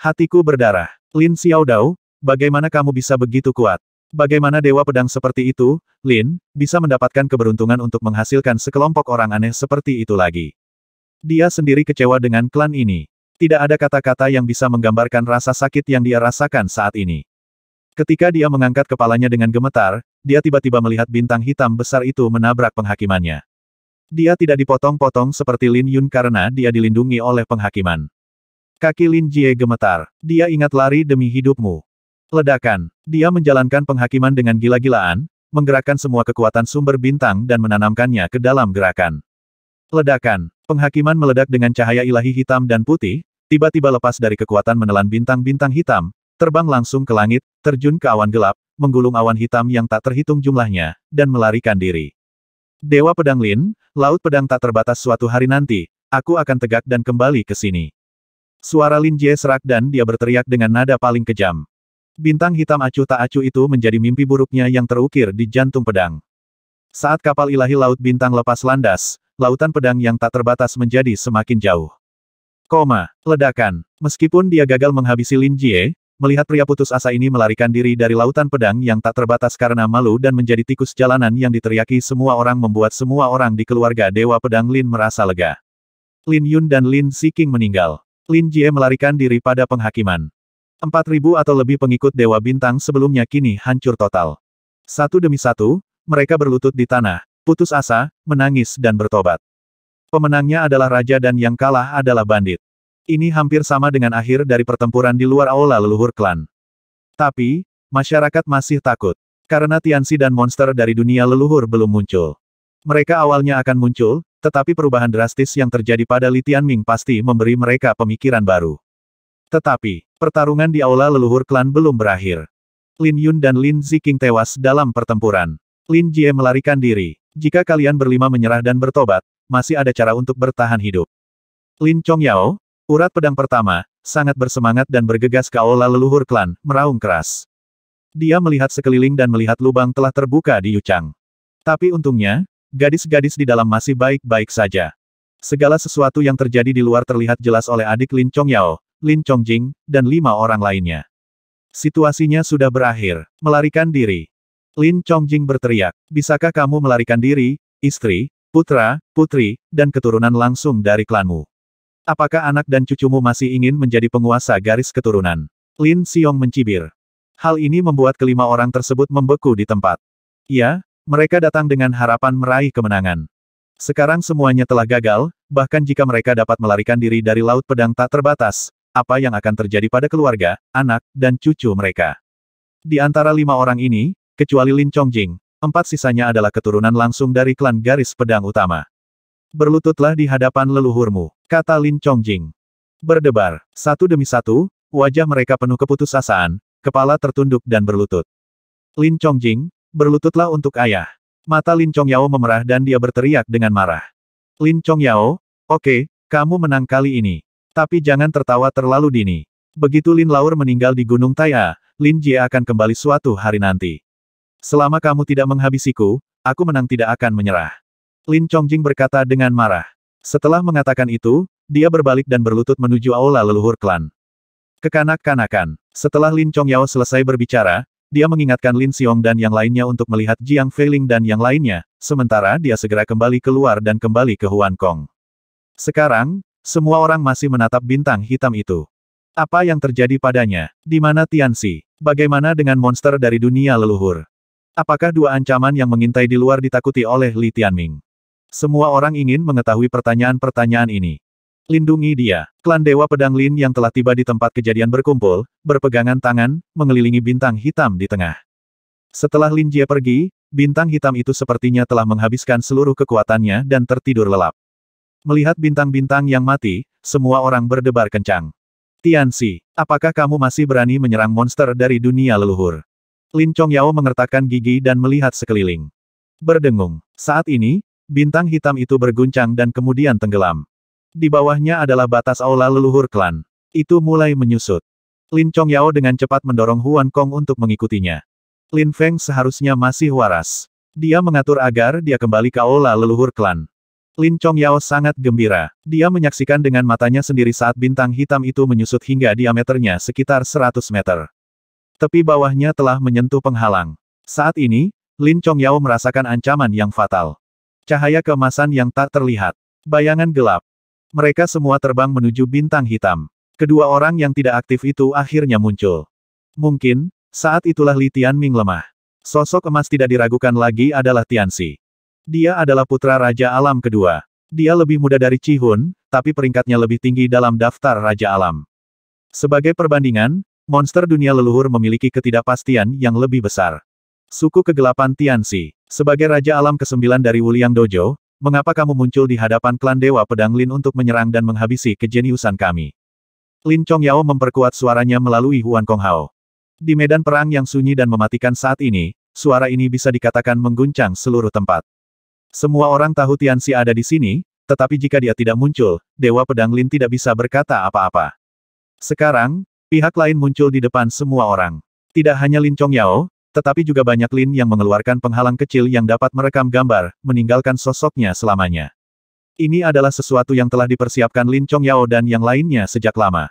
Hatiku berdarah. Lin Xiaodao, bagaimana kamu bisa begitu kuat? Bagaimana dewa pedang seperti itu, Lin, bisa mendapatkan keberuntungan untuk menghasilkan sekelompok orang aneh seperti itu lagi. Dia sendiri kecewa dengan klan ini. Tidak ada kata-kata yang bisa menggambarkan rasa sakit yang dia rasakan saat ini. Ketika dia mengangkat kepalanya dengan gemetar, dia tiba-tiba melihat bintang hitam besar itu menabrak penghakimannya. Dia tidak dipotong-potong seperti Lin Yun karena dia dilindungi oleh penghakiman. Kaki Lin Jie gemetar. Dia ingat lari demi hidupmu. Ledakan. Dia menjalankan penghakiman dengan gila-gilaan, menggerakkan semua kekuatan sumber bintang dan menanamkannya ke dalam gerakan. Ledakan. Penghakiman meledak dengan cahaya ilahi hitam dan putih, tiba-tiba lepas dari kekuatan menelan bintang-bintang hitam, terbang langsung ke langit, terjun ke awan gelap, menggulung awan hitam yang tak terhitung jumlahnya, dan melarikan diri. Dewa Pedang Lin, Laut Pedang tak terbatas suatu hari nanti, aku akan tegak dan kembali ke sini. Suara Lin Jie serak dan dia berteriak dengan nada paling kejam. Bintang hitam acuh tak acuh itu menjadi mimpi buruknya yang terukir di jantung pedang. Saat kapal ilahi Laut Bintang lepas landas, lautan pedang yang tak terbatas menjadi semakin jauh. Koma, ledakan. Meskipun dia gagal menghabisi Lin Jie, melihat pria putus asa ini melarikan diri dari lautan pedang yang tak terbatas karena malu dan menjadi tikus jalanan yang diteriaki semua orang membuat semua orang di keluarga Dewa Pedang Lin merasa lega. Lin Yun dan Lin Si King meninggal. Lin Jie melarikan diri pada penghakiman. 4.000 atau lebih pengikut Dewa Bintang sebelumnya kini hancur total. Satu demi satu, mereka berlutut di tanah, putus asa, menangis dan bertobat. Pemenangnya adalah raja dan yang kalah adalah bandit. Ini hampir sama dengan akhir dari pertempuran di luar aula leluhur klan. Tapi, masyarakat masih takut. Karena Tiansi dan monster dari dunia leluhur belum muncul. Mereka awalnya akan muncul, tetapi perubahan drastis yang terjadi pada Li Tianming pasti memberi mereka pemikiran baru. Tetapi, pertarungan di aula leluhur klan belum berakhir. Lin Yun dan Lin Ziking tewas dalam pertempuran. Lin Jie melarikan diri. Jika kalian berlima menyerah dan bertobat, masih ada cara untuk bertahan hidup. Lin Chong Yao, urat pedang pertama, sangat bersemangat dan bergegas ke aula leluhur klan, meraung keras. Dia melihat sekeliling dan melihat lubang telah terbuka di Yuchang. Tapi untungnya, gadis-gadis di dalam masih baik-baik saja. Segala sesuatu yang terjadi di luar terlihat jelas oleh adik Lin Chong Yao, Lin Chongjing, dan lima orang lainnya. Situasinya sudah berakhir. Melarikan diri. Lin Chongjing berteriak, bisakah kamu melarikan diri, istri, putra, putri, dan keturunan langsung dari klanmu? Apakah anak dan cucumu masih ingin menjadi penguasa garis keturunan? Lin Xiong mencibir. Hal ini membuat kelima orang tersebut membeku di tempat. Ya, mereka datang dengan harapan meraih kemenangan. Sekarang semuanya telah gagal, bahkan jika mereka dapat melarikan diri dari Laut Pedang tak terbatas, apa yang akan terjadi pada keluarga, anak, dan cucu mereka. Di antara lima orang ini, kecuali Lin Chongjing, empat sisanya adalah keturunan langsung dari klan garis pedang utama. Berlututlah di hadapan leluhurmu, kata Lin Chongjing. Berdebar, satu demi satu, wajah mereka penuh keputusasaan, kepala tertunduk dan berlutut. Lin Chongjing, berlututlah untuk ayah. Mata Lin Chongyao memerah dan dia berteriak dengan marah. Lin Chongyao, oke, okay, kamu menang kali ini. Tapi jangan tertawa terlalu dini. Begitu Lin Lauer meninggal di Gunung Taya, Lin Jie akan kembali suatu hari nanti. Selama kamu tidak menghabisiku, aku menang tidak akan menyerah. Lin Chongjing berkata dengan marah. Setelah mengatakan itu, dia berbalik dan berlutut menuju aula leluhur klan. Kekanak-kanakan. Setelah Lin Chong Yao selesai berbicara, dia mengingatkan Lin Xiong dan yang lainnya untuk melihat Jiang Feiling dan yang lainnya, sementara dia segera kembali keluar dan kembali ke Huan Kong. Sekarang, semua orang masih menatap bintang hitam itu. Apa yang terjadi padanya? Di mana Tianxi? Bagaimana dengan monster dari dunia leluhur? Apakah dua ancaman yang mengintai di luar ditakuti oleh Li Tianming? Semua orang ingin mengetahui pertanyaan-pertanyaan ini. Lindungi dia. Klan Dewa Pedang Lin yang telah tiba di tempat kejadian berkumpul, berpegangan tangan, mengelilingi bintang hitam di tengah. Setelah Lin Jie pergi, bintang hitam itu sepertinya telah menghabiskan seluruh kekuatannya dan tertidur lelap. Melihat bintang-bintang yang mati, semua orang berdebar kencang. Tian Tianxi, apakah kamu masih berani menyerang monster dari dunia leluhur? Lin Chong Yao mengertakkan gigi dan melihat sekeliling. Berdengung. Saat ini, bintang hitam itu berguncang dan kemudian tenggelam. Di bawahnya adalah batas aula leluhur klan. Itu mulai menyusut. Lin Chong Yao dengan cepat mendorong Huan Kong untuk mengikutinya. Lin Feng seharusnya masih waras. Dia mengatur agar dia kembali ke aula leluhur klan. Lin Chong Yao sangat gembira. Dia menyaksikan dengan matanya sendiri saat bintang hitam itu menyusut hingga diameternya sekitar 100 meter. Tepi bawahnya telah menyentuh penghalang. Saat ini, Lin Chong Yao merasakan ancaman yang fatal. Cahaya kemasan yang tak terlihat. Bayangan gelap. Mereka semua terbang menuju bintang hitam. Kedua orang yang tidak aktif itu akhirnya muncul. Mungkin, saat itulah Li Tianming lemah. Sosok emas tidak diragukan lagi adalah Tianxi. Dia adalah putra Raja Alam kedua. Dia lebih muda dari Cihun, tapi peringkatnya lebih tinggi dalam daftar Raja Alam. Sebagai perbandingan, monster dunia leluhur memiliki ketidakpastian yang lebih besar. Suku kegelapan Tianxi, sebagai Raja Alam ke-9 dari Wuliang Dojo, mengapa kamu muncul di hadapan klan Dewa Pedang Lin untuk menyerang dan menghabisi kejeniusan kami? Lin Chong Yao memperkuat suaranya melalui Huan Kong Hao. Di medan perang yang sunyi dan mematikan saat ini, suara ini bisa dikatakan mengguncang seluruh tempat. Semua orang tahu Tianxi ada di sini, tetapi jika dia tidak muncul, Dewa Pedang Lin tidak bisa berkata apa-apa. Sekarang, pihak lain muncul di depan semua orang. Tidak hanya Lin Chongyao, tetapi juga banyak Lin yang mengeluarkan penghalang kecil yang dapat merekam gambar, meninggalkan sosoknya selamanya. Ini adalah sesuatu yang telah dipersiapkan Lin Chongyao dan yang lainnya sejak lama.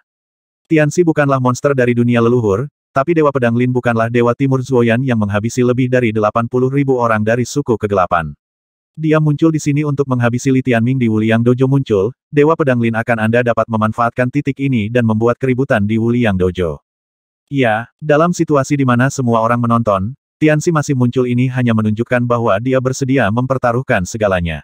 Tianxi bukanlah monster dari dunia leluhur, tapi Dewa Pedang Lin bukanlah Dewa Timur Zuoyan yang menghabisi lebih dari 80 ribu orang dari suku kegelapan. Dia muncul di sini untuk menghabisi Li Tianming di Wuliang Dojo muncul, Dewa Pedang Lin akan Anda dapat memanfaatkan titik ini dan membuat keributan di Wuliang Dojo. Ya, dalam situasi di mana semua orang menonton, Tianxi masih muncul ini hanya menunjukkan bahwa dia bersedia mempertaruhkan segalanya.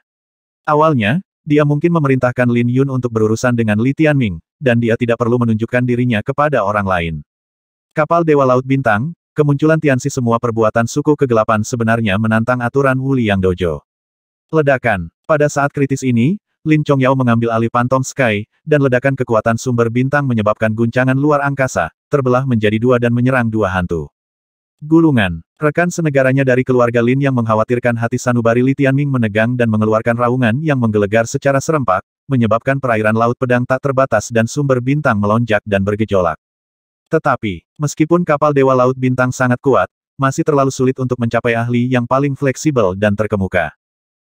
Awalnya, dia mungkin memerintahkan Lin Yun untuk berurusan dengan Li Tianming, dan dia tidak perlu menunjukkan dirinya kepada orang lain. Kapal Dewa Laut Bintang, kemunculan Tianxi semua perbuatan suku kegelapan sebenarnya menantang aturan Wuliang Dojo. Ledakan. Pada saat kritis ini, Lin Chongyao mengambil alih Phantom Sky, dan ledakan kekuatan sumber bintang menyebabkan guncangan luar angkasa, terbelah menjadi dua dan menyerang dua hantu. Gulungan. Rekan senegaranya dari keluarga Lin yang mengkhawatirkan hati Sanubari Li Tianming menegang dan mengeluarkan raungan yang menggelegar secara serempak, menyebabkan perairan laut pedang tak terbatas dan sumber bintang melonjak dan bergejolak. Tetapi, meskipun kapal Dewa Laut Bintang sangat kuat, masih terlalu sulit untuk mencapai ahli yang paling fleksibel dan terkemuka.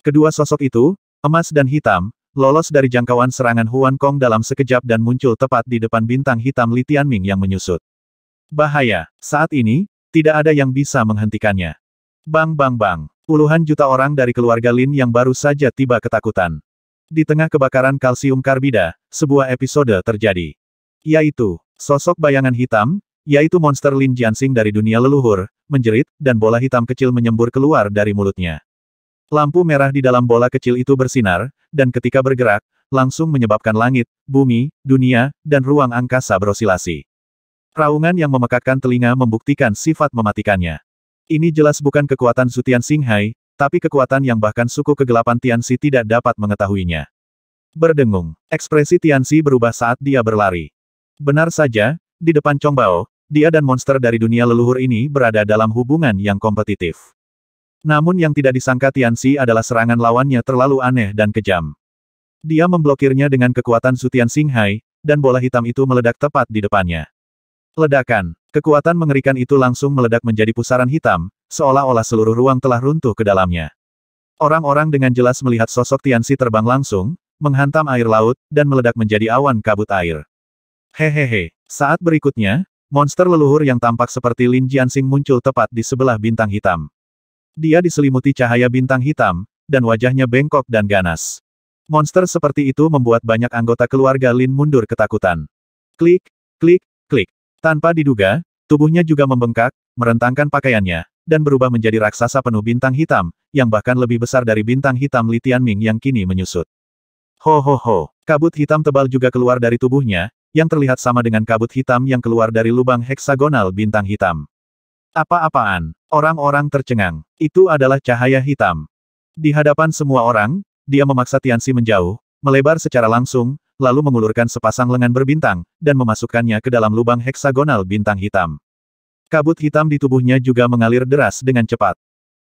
Kedua sosok itu, emas dan hitam, lolos dari jangkauan serangan Huan Kong dalam sekejap dan muncul tepat di depan bintang hitam Li Tianming yang menyusut. Bahaya, saat ini, tidak ada yang bisa menghentikannya. Bang bang bang, puluhan juta orang dari keluarga Lin yang baru saja tiba ketakutan. Di tengah kebakaran kalsium karbida, sebuah episode terjadi. Yaitu, sosok bayangan hitam, yaitu monster Lin Jiansing dari dunia leluhur, menjerit, dan bola hitam kecil menyembur keluar dari mulutnya. Lampu merah di dalam bola kecil itu bersinar, dan ketika bergerak, langsung menyebabkan langit, bumi, dunia, dan ruang angkasa berosilasi. Raungan yang memekakkan telinga membuktikan sifat mematikannya. Ini jelas bukan kekuatan Zutian Singhai, tapi kekuatan yang bahkan suku kegelapan Tianxi tidak dapat mengetahuinya. Berdengung, ekspresi Tianxi berubah saat dia berlari. Benar saja, di depan Chongbao, dia dan monster dari dunia leluhur ini berada dalam hubungan yang kompetitif. Namun yang tidak disangka Tianxi adalah serangan lawannya terlalu aneh dan kejam. Dia memblokirnya dengan kekuatan Sutian Singhai, dan bola hitam itu meledak tepat di depannya. Ledakan, kekuatan mengerikan itu langsung meledak menjadi pusaran hitam, seolah-olah seluruh ruang telah runtuh ke dalamnya. Orang-orang dengan jelas melihat sosok Tianxi terbang langsung, menghantam air laut, dan meledak menjadi awan kabut air. Hehehe, saat berikutnya, monster leluhur yang tampak seperti Lin Jiansing muncul tepat di sebelah bintang hitam. Dia diselimuti cahaya bintang hitam, dan wajahnya bengkok dan ganas. Monster seperti itu membuat banyak anggota keluarga Lin mundur ketakutan. Klik, klik, klik. Tanpa diduga, tubuhnya juga membengkak, merentangkan pakaiannya, dan berubah menjadi raksasa penuh bintang hitam, yang bahkan lebih besar dari bintang hitam Li Tianming yang kini menyusut. Ho ho ho, kabut hitam tebal juga keluar dari tubuhnya, yang terlihat sama dengan kabut hitam yang keluar dari lubang heksagonal bintang hitam. Apa-apaan? Orang-orang tercengang. Itu adalah cahaya hitam. Di hadapan semua orang, dia memaksa Tiansi menjauh, melebar secara langsung, lalu mengulurkan sepasang lengan berbintang, dan memasukkannya ke dalam lubang heksagonal bintang hitam. Kabut hitam di tubuhnya juga mengalir deras dengan cepat.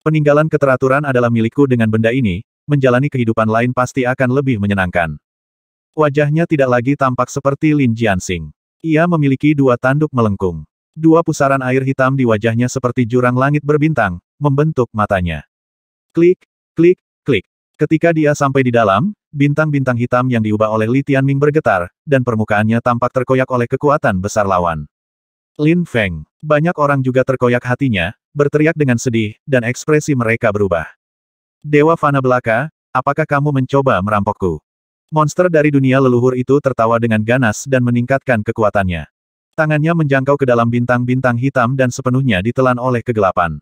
Peninggalan keteraturan adalah milikku dengan benda ini, menjalani kehidupan lain pasti akan lebih menyenangkan. Wajahnya tidak lagi tampak seperti Lin Jiansing. Ia memiliki dua tanduk melengkung. Dua pusaran air hitam di wajahnya seperti jurang langit berbintang, membentuk matanya. Klik, klik, klik. Ketika dia sampai di dalam, bintang-bintang hitam yang diubah oleh Li Tianming bergetar, dan permukaannya tampak terkoyak oleh kekuatan besar lawan. Lin Feng. Banyak orang juga terkoyak hatinya, berteriak dengan sedih, dan ekspresi mereka berubah. Dewa Fana Belaka, apakah kamu mencoba merampokku? Monster dari dunia leluhur itu tertawa dengan ganas dan meningkatkan kekuatannya. Tangannya menjangkau ke dalam bintang-bintang hitam dan sepenuhnya ditelan oleh kegelapan.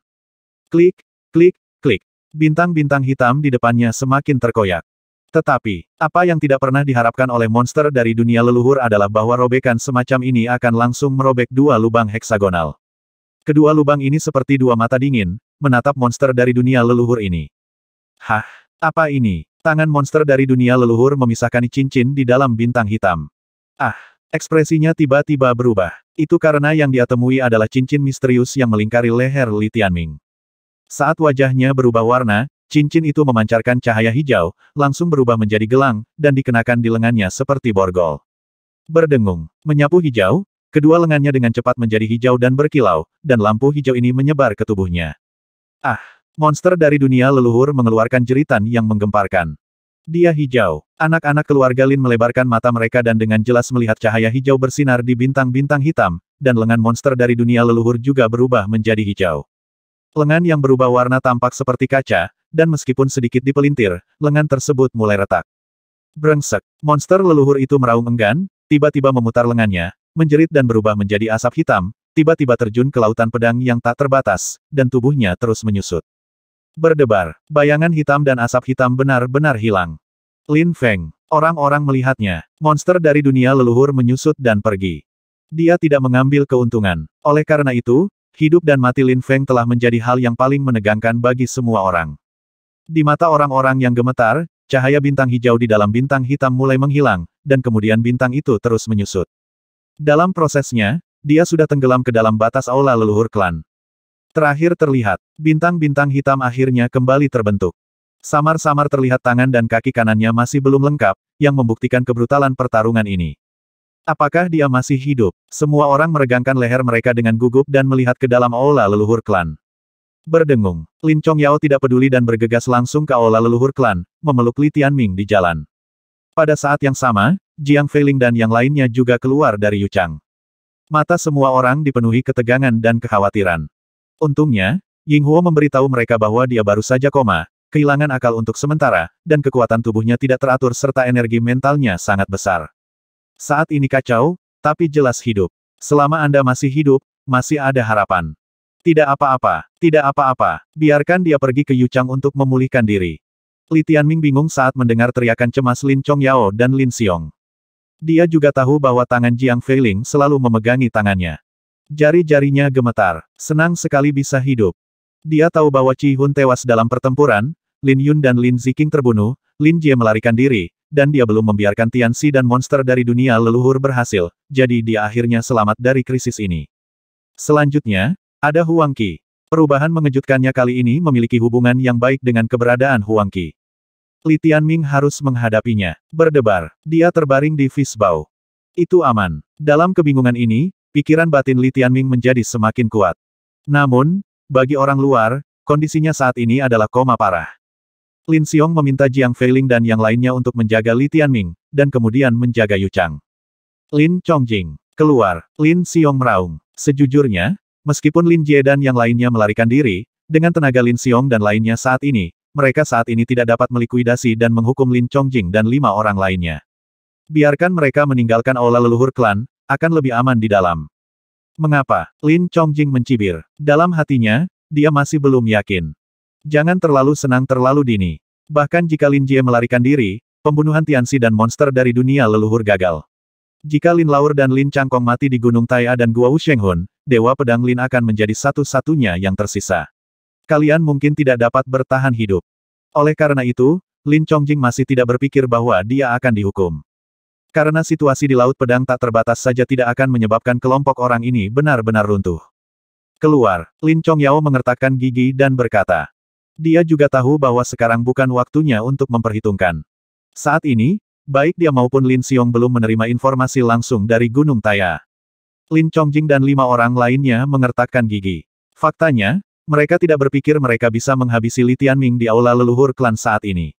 Klik, klik, klik. Bintang-bintang hitam di depannya semakin terkoyak. Tetapi, apa yang tidak pernah diharapkan oleh monster dari dunia leluhur adalah bahwa robekan semacam ini akan langsung merobek dua lubang heksagonal. Kedua lubang ini seperti dua mata dingin, menatap monster dari dunia leluhur ini. Hah, apa ini? Tangan monster dari dunia leluhur memisahkan cincin di dalam bintang hitam. Ah, Ekspresinya tiba-tiba berubah. Itu karena yang dia temui adalah cincin misterius yang melingkari leher Li Tianming. Saat wajahnya berubah warna, cincin itu memancarkan cahaya hijau, langsung berubah menjadi gelang, dan dikenakan di lengannya seperti borgol. Berdengung, menyapu hijau, Kedua lengannya dengan cepat menjadi hijau dan berkilau, dan lampu hijau ini menyebar ke tubuhnya. Ah! Monster dari dunia leluhur mengeluarkan jeritan yang menggemparkan. Dia hijau. Anak-anak keluarga Lin melebarkan mata mereka dan dengan jelas melihat cahaya hijau bersinar di bintang-bintang hitam, dan lengan monster dari dunia leluhur juga berubah menjadi hijau. Lengan yang berubah warna tampak seperti kaca, dan meskipun sedikit dipelintir, lengan tersebut mulai retak. Brengsek, monster leluhur itu meraung enggan, tiba-tiba memutar lengannya, menjerit dan berubah menjadi asap hitam, tiba-tiba terjun ke lautan pedang yang tak terbatas, dan tubuhnya terus menyusut. Berdebar, bayangan hitam dan asap hitam benar-benar hilang. Lin Feng, orang-orang melihatnya, monster dari dunia leluhur menyusut dan pergi. Dia tidak mengambil keuntungan. Oleh karena itu, hidup dan mati Lin Feng telah menjadi hal yang paling menegangkan bagi semua orang. Di mata orang-orang yang gemetar, cahaya bintang hijau di dalam bintang hitam mulai menghilang, dan kemudian bintang itu terus menyusut. Dalam prosesnya, dia sudah tenggelam ke dalam batas aula leluhur klan. Terakhir terlihat, bintang-bintang hitam akhirnya kembali terbentuk. Samar-samar terlihat tangan dan kaki kanannya masih belum lengkap, yang membuktikan kebrutalan pertarungan ini. Apakah dia masih hidup? Semua orang meregangkan leher mereka dengan gugup dan melihat ke dalam aula leluhur klan. Berdengung, Lin Chong Yao tidak peduli dan bergegas langsung ke aula leluhur klan, memeluk Li Tianming di jalan. Pada saat yang sama, Jiang Feiling dan yang lainnya juga keluar dari Yuchang. Mata semua orang dipenuhi ketegangan dan kekhawatiran. Untungnya, Ying Huo memberitahu mereka bahwa dia baru saja koma, kehilangan akal untuk sementara, dan kekuatan tubuhnya tidak teratur serta energi mentalnya sangat besar. Saat ini kacau, tapi jelas hidup. Selama Anda masih hidup, masih ada harapan. Tidak apa-apa, tidak apa-apa, biarkan dia pergi ke Yuchang untuk memulihkan diri. Li Tianming bingung saat mendengar teriakan cemas Lin Chong Yao dan Lin Xiong. Dia juga tahu bahwa tangan Jiang Feiling selalu memegangi tangannya. Jari-jarinya gemetar. Senang sekali bisa hidup. Dia tahu bahwa Chi Hun tewas dalam pertempuran, Lin Yun dan Lin Ziking terbunuh, Lin Jie melarikan diri, dan dia belum membiarkan Tian Xi dan monster dari dunia leluhur berhasil, jadi dia akhirnya selamat dari krisis ini. Selanjutnya, ada Huang Qi. Perubahan mengejutkannya kali ini memiliki hubungan yang baik dengan keberadaan Huang Qi. Li Tianming harus menghadapinya. Berdebar, dia terbaring di Fisbau. Itu aman. Dalam kebingungan ini, pikiran batin Li Tianming menjadi semakin kuat. Namun, bagi orang luar, kondisinya saat ini adalah koma parah. Lin Xiong meminta Jiang Feiling dan yang lainnya untuk menjaga Li Tianming, dan kemudian menjaga Yu Chang. Lin Chongjing, keluar, Lin Xiong meraung. Sejujurnya, meskipun Lin Jie dan yang lainnya melarikan diri, dengan tenaga Lin Xiong dan lainnya saat ini, mereka saat ini tidak dapat melikuidasi dan menghukum Lin Chongjing dan lima orang lainnya. Biarkan mereka meninggalkan aula leluhur klan, akan lebih aman di dalam. Mengapa? Lin Chongjing mencibir. Dalam hatinya, dia masih belum yakin. Jangan terlalu senang terlalu dini. Bahkan jika Lin Jie melarikan diri, pembunuhan Tianxi dan monster dari dunia leluhur gagal. Jika Lin Laur dan Lin Changkong mati di Gunung Tai'a dan Gua Wushenghun, Dewa Pedang Lin akan menjadi satu-satunya yang tersisa. Kalian mungkin tidak dapat bertahan hidup. Oleh karena itu, Lin Chongjing masih tidak berpikir bahwa dia akan dihukum. Karena situasi di Laut Pedang tak terbatas saja tidak akan menyebabkan kelompok orang ini benar-benar runtuh. Keluar, Lin Chong Yao mengertakkan gigi dan berkata. Dia juga tahu bahwa sekarang bukan waktunya untuk memperhitungkan. Saat ini, baik dia maupun Lin Xiong belum menerima informasi langsung dari Gunung Taya. Lin Chong Jing dan lima orang lainnya mengertakkan gigi. Faktanya, mereka tidak berpikir mereka bisa menghabisi Li Tianming di aula leluhur klan saat ini.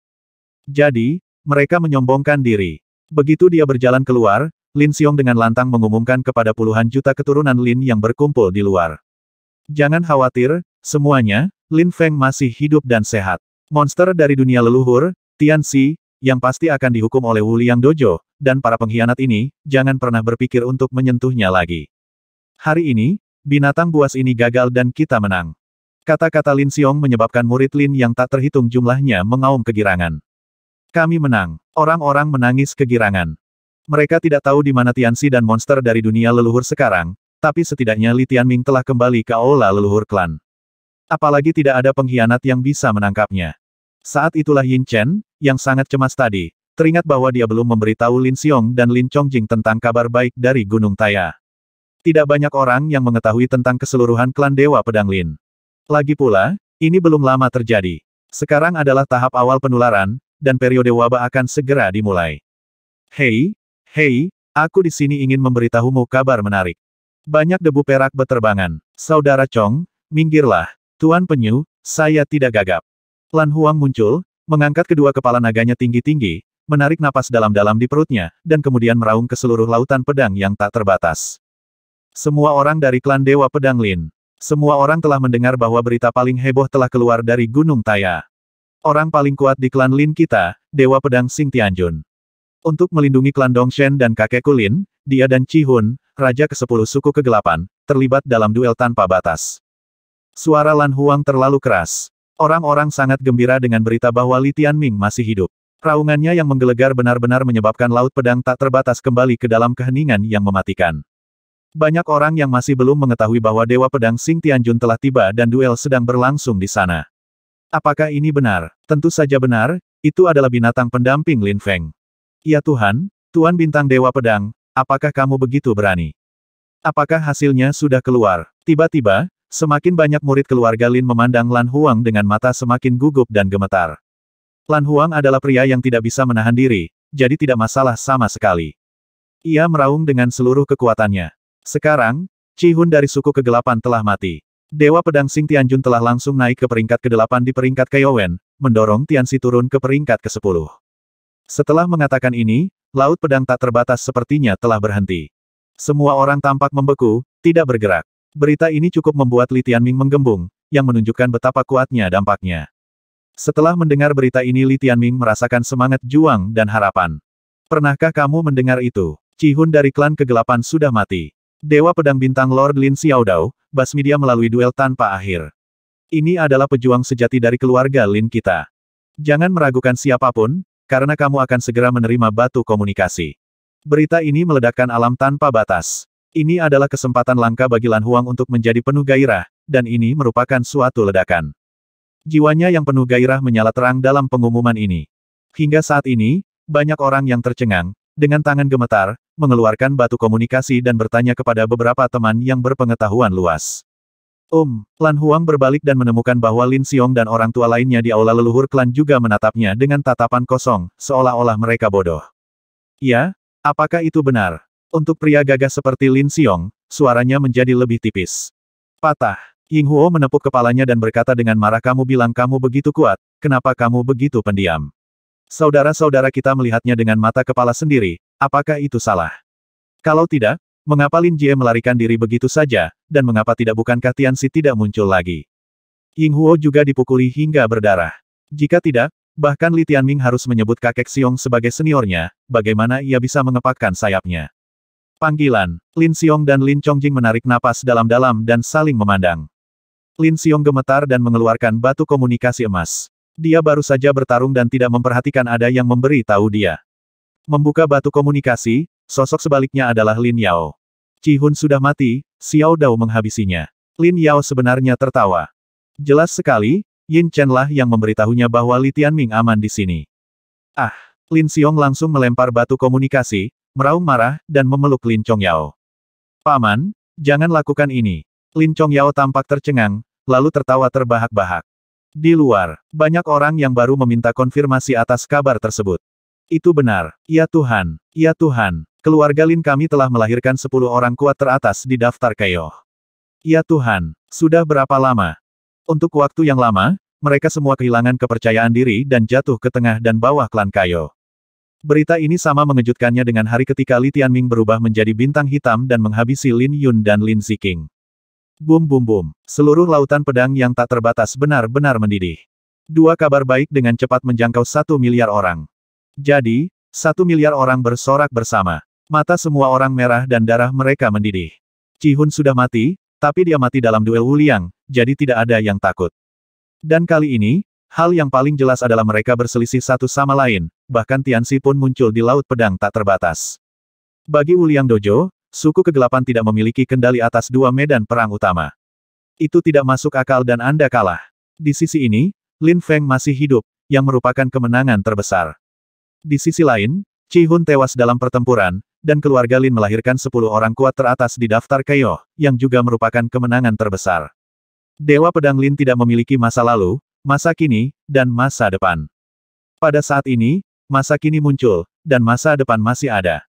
Jadi, mereka menyombongkan diri. Begitu dia berjalan keluar, Lin Xiong dengan lantang mengumumkan kepada puluhan juta keturunan Lin yang berkumpul di luar. Jangan khawatir, semuanya, Lin Feng masih hidup dan sehat. Monster dari dunia leluhur, Tian Xi, yang pasti akan dihukum oleh Wu Liang Dojo, dan para pengkhianat ini, jangan pernah berpikir untuk menyentuhnya lagi. Hari ini, binatang buas ini gagal dan kita menang. Kata-kata Lin Xiong menyebabkan murid Lin yang tak terhitung jumlahnya mengaum kegirangan. Kami menang. Orang-orang menangis kegirangan. Mereka tidak tahu di mana Tianxi dan monster dari dunia leluhur sekarang, tapi setidaknya Li Tianming telah kembali ke aula leluhur klan. Apalagi tidak ada pengkhianat yang bisa menangkapnya. Saat itulah Yin Chen, yang sangat cemas tadi, teringat bahwa dia belum memberitahu Lin Xiong dan Lin Chongjing tentang kabar baik dari Gunung Taya. Tidak banyak orang yang mengetahui tentang keseluruhan klan Dewa Pedang Lin. Lagi pula, ini belum lama terjadi. Sekarang adalah tahap awal penularan, dan periode wabah akan segera dimulai. Hei, hei, aku di sini ingin memberitahumu kabar menarik. Banyak debu perak beterbangan. Saudara Chong, minggirlah. Tuan Penyu, saya tidak gagap. Lan Huang muncul, mengangkat kedua kepala naganya tinggi-tinggi, menarik napas dalam-dalam di perutnya, dan kemudian meraung ke seluruh lautan pedang yang tak terbatas. Semua orang dari klan Dewa Pedang Lin. Semua orang telah mendengar bahwa berita paling heboh telah keluar dari Gunung Taya. Orang paling kuat di klan Lin kita, Dewa Pedang Sing Tianjun. Untuk melindungi klan Dongshen dan Kakek Kulin, dia dan Chi Hun, Raja ke-10 suku kegelapan, terlibat dalam duel tanpa batas. Suara Lan Huang terlalu keras. Orang-orang sangat gembira dengan berita bahwa Li Tianming masih hidup. Raungannya yang menggelegar benar-benar menyebabkan laut pedang tak terbatas kembali ke dalam keheningan yang mematikan. Banyak orang yang masih belum mengetahui bahwa Dewa Pedang Sing Tianjun telah tiba dan duel sedang berlangsung di sana. Apakah ini benar? Tentu saja benar, itu adalah binatang pendamping Lin Feng. Ya Tuhan, Tuan Bintang Dewa Pedang, apakah kamu begitu berani? Apakah hasilnya sudah keluar? Tiba-tiba, semakin banyak murid keluarga Lin memandang Lan Huang dengan mata semakin gugup dan gemetar. Lan Huang adalah pria yang tidak bisa menahan diri, jadi tidak masalah sama sekali. Ia meraung dengan seluruh kekuatannya. Sekarang, Cihun dari suku kegelapan telah mati. Dewa Pedang Sing Tianjun telah langsung naik ke peringkat ke-8 di peringkat Kaiowen, mendorong Tianxi turun ke peringkat ke-10. Setelah mengatakan ini, Laut Pedang tak terbatas sepertinya telah berhenti. Semua orang tampak membeku, tidak bergerak. Berita ini cukup membuat Li Tianming menggembung, yang menunjukkan betapa kuatnya dampaknya. Setelah mendengar berita ini Li Tianming merasakan semangat juang dan harapan. Pernahkah kamu mendengar itu? Cihun dari klan kegelapan sudah mati. Dewa Pedang Bintang Lord Lin Xiaodao, basmi melalui duel tanpa akhir. Ini adalah pejuang sejati dari keluarga Lin kita. Jangan meragukan siapapun, karena kamu akan segera menerima batu komunikasi. Berita ini meledakkan alam tanpa batas. Ini adalah kesempatan langka bagi Lan Huang untuk menjadi penuh gairah, dan ini merupakan suatu ledakan. Jiwanya yang penuh gairah menyala terang dalam pengumuman ini. Hingga saat ini, banyak orang yang tercengang, dengan tangan gemetar, mengeluarkan batu komunikasi dan bertanya kepada beberapa teman yang berpengetahuan luas. um, Lan Huang berbalik dan menemukan bahwa Lin Xiong dan orang tua lainnya di aula leluhur klan juga menatapnya dengan tatapan kosong, seolah-olah mereka bodoh. Ya, apakah itu benar? Untuk pria gagah seperti Lin Xiong, suaranya menjadi lebih tipis. Patah. Ying Huo menepuk kepalanya dan berkata dengan marah kamu bilang kamu begitu kuat, kenapa kamu begitu pendiam? Saudara-saudara kita melihatnya dengan mata kepala sendiri, Apakah itu salah? Kalau tidak, mengapa Lin Jie melarikan diri begitu saja, dan mengapa tidak bukankah Si tidak muncul lagi? Ying Huo juga dipukuli hingga berdarah. Jika tidak, bahkan Li Tianming harus menyebut kakek Xiong sebagai seniornya, bagaimana ia bisa mengepakkan sayapnya. Panggilan, Lin Xiong dan Lin Chongjing menarik napas dalam-dalam dan saling memandang. Lin Xiong gemetar dan mengeluarkan batu komunikasi emas. Dia baru saja bertarung dan tidak memperhatikan ada yang memberi tahu dia. Membuka batu komunikasi, sosok sebaliknya adalah Lin Yao. Cihun sudah mati, Xiao Dao menghabisinya. Lin Yao sebenarnya tertawa. Jelas sekali, Yin Chen lah yang memberitahunya bahwa Li Tianming aman di sini. Ah, Lin Xiong langsung melempar batu komunikasi, meraung marah, dan memeluk Lin Chong Yao. Paman, jangan lakukan ini. Lin Chong Yao tampak tercengang, lalu tertawa terbahak-bahak. Di luar, banyak orang yang baru meminta konfirmasi atas kabar tersebut. Itu benar. Ya Tuhan, ya Tuhan, keluarga Lin kami telah melahirkan sepuluh orang kuat teratas di daftar Keio. Ya Tuhan, sudah berapa lama? Untuk waktu yang lama, mereka semua kehilangan kepercayaan diri dan jatuh ke tengah dan bawah klan Kayo. Berita ini sama mengejutkannya dengan hari ketika Li Tianming berubah menjadi bintang hitam dan menghabisi Lin Yun dan Lin Ziking. Bum bum bum, seluruh lautan pedang yang tak terbatas benar-benar mendidih. Dua kabar baik dengan cepat menjangkau satu miliar orang. Jadi, satu miliar orang bersorak bersama. Mata semua orang merah dan darah mereka mendidih. Cihun sudah mati, tapi dia mati dalam duel Wuliang, jadi tidak ada yang takut. Dan kali ini, hal yang paling jelas adalah mereka berselisih satu sama lain, bahkan Tianxi pun muncul di laut pedang tak terbatas. Bagi Wuliang Dojo, suku kegelapan tidak memiliki kendali atas dua medan perang utama. Itu tidak masuk akal dan Anda kalah. Di sisi ini, Lin Feng masih hidup, yang merupakan kemenangan terbesar. Di sisi lain, Chi Hun tewas dalam pertempuran, dan keluarga Lin melahirkan 10 orang kuat teratas di daftar Keio, yang juga merupakan kemenangan terbesar. Dewa Pedang Lin tidak memiliki masa lalu, masa kini, dan masa depan. Pada saat ini, masa kini muncul, dan masa depan masih ada.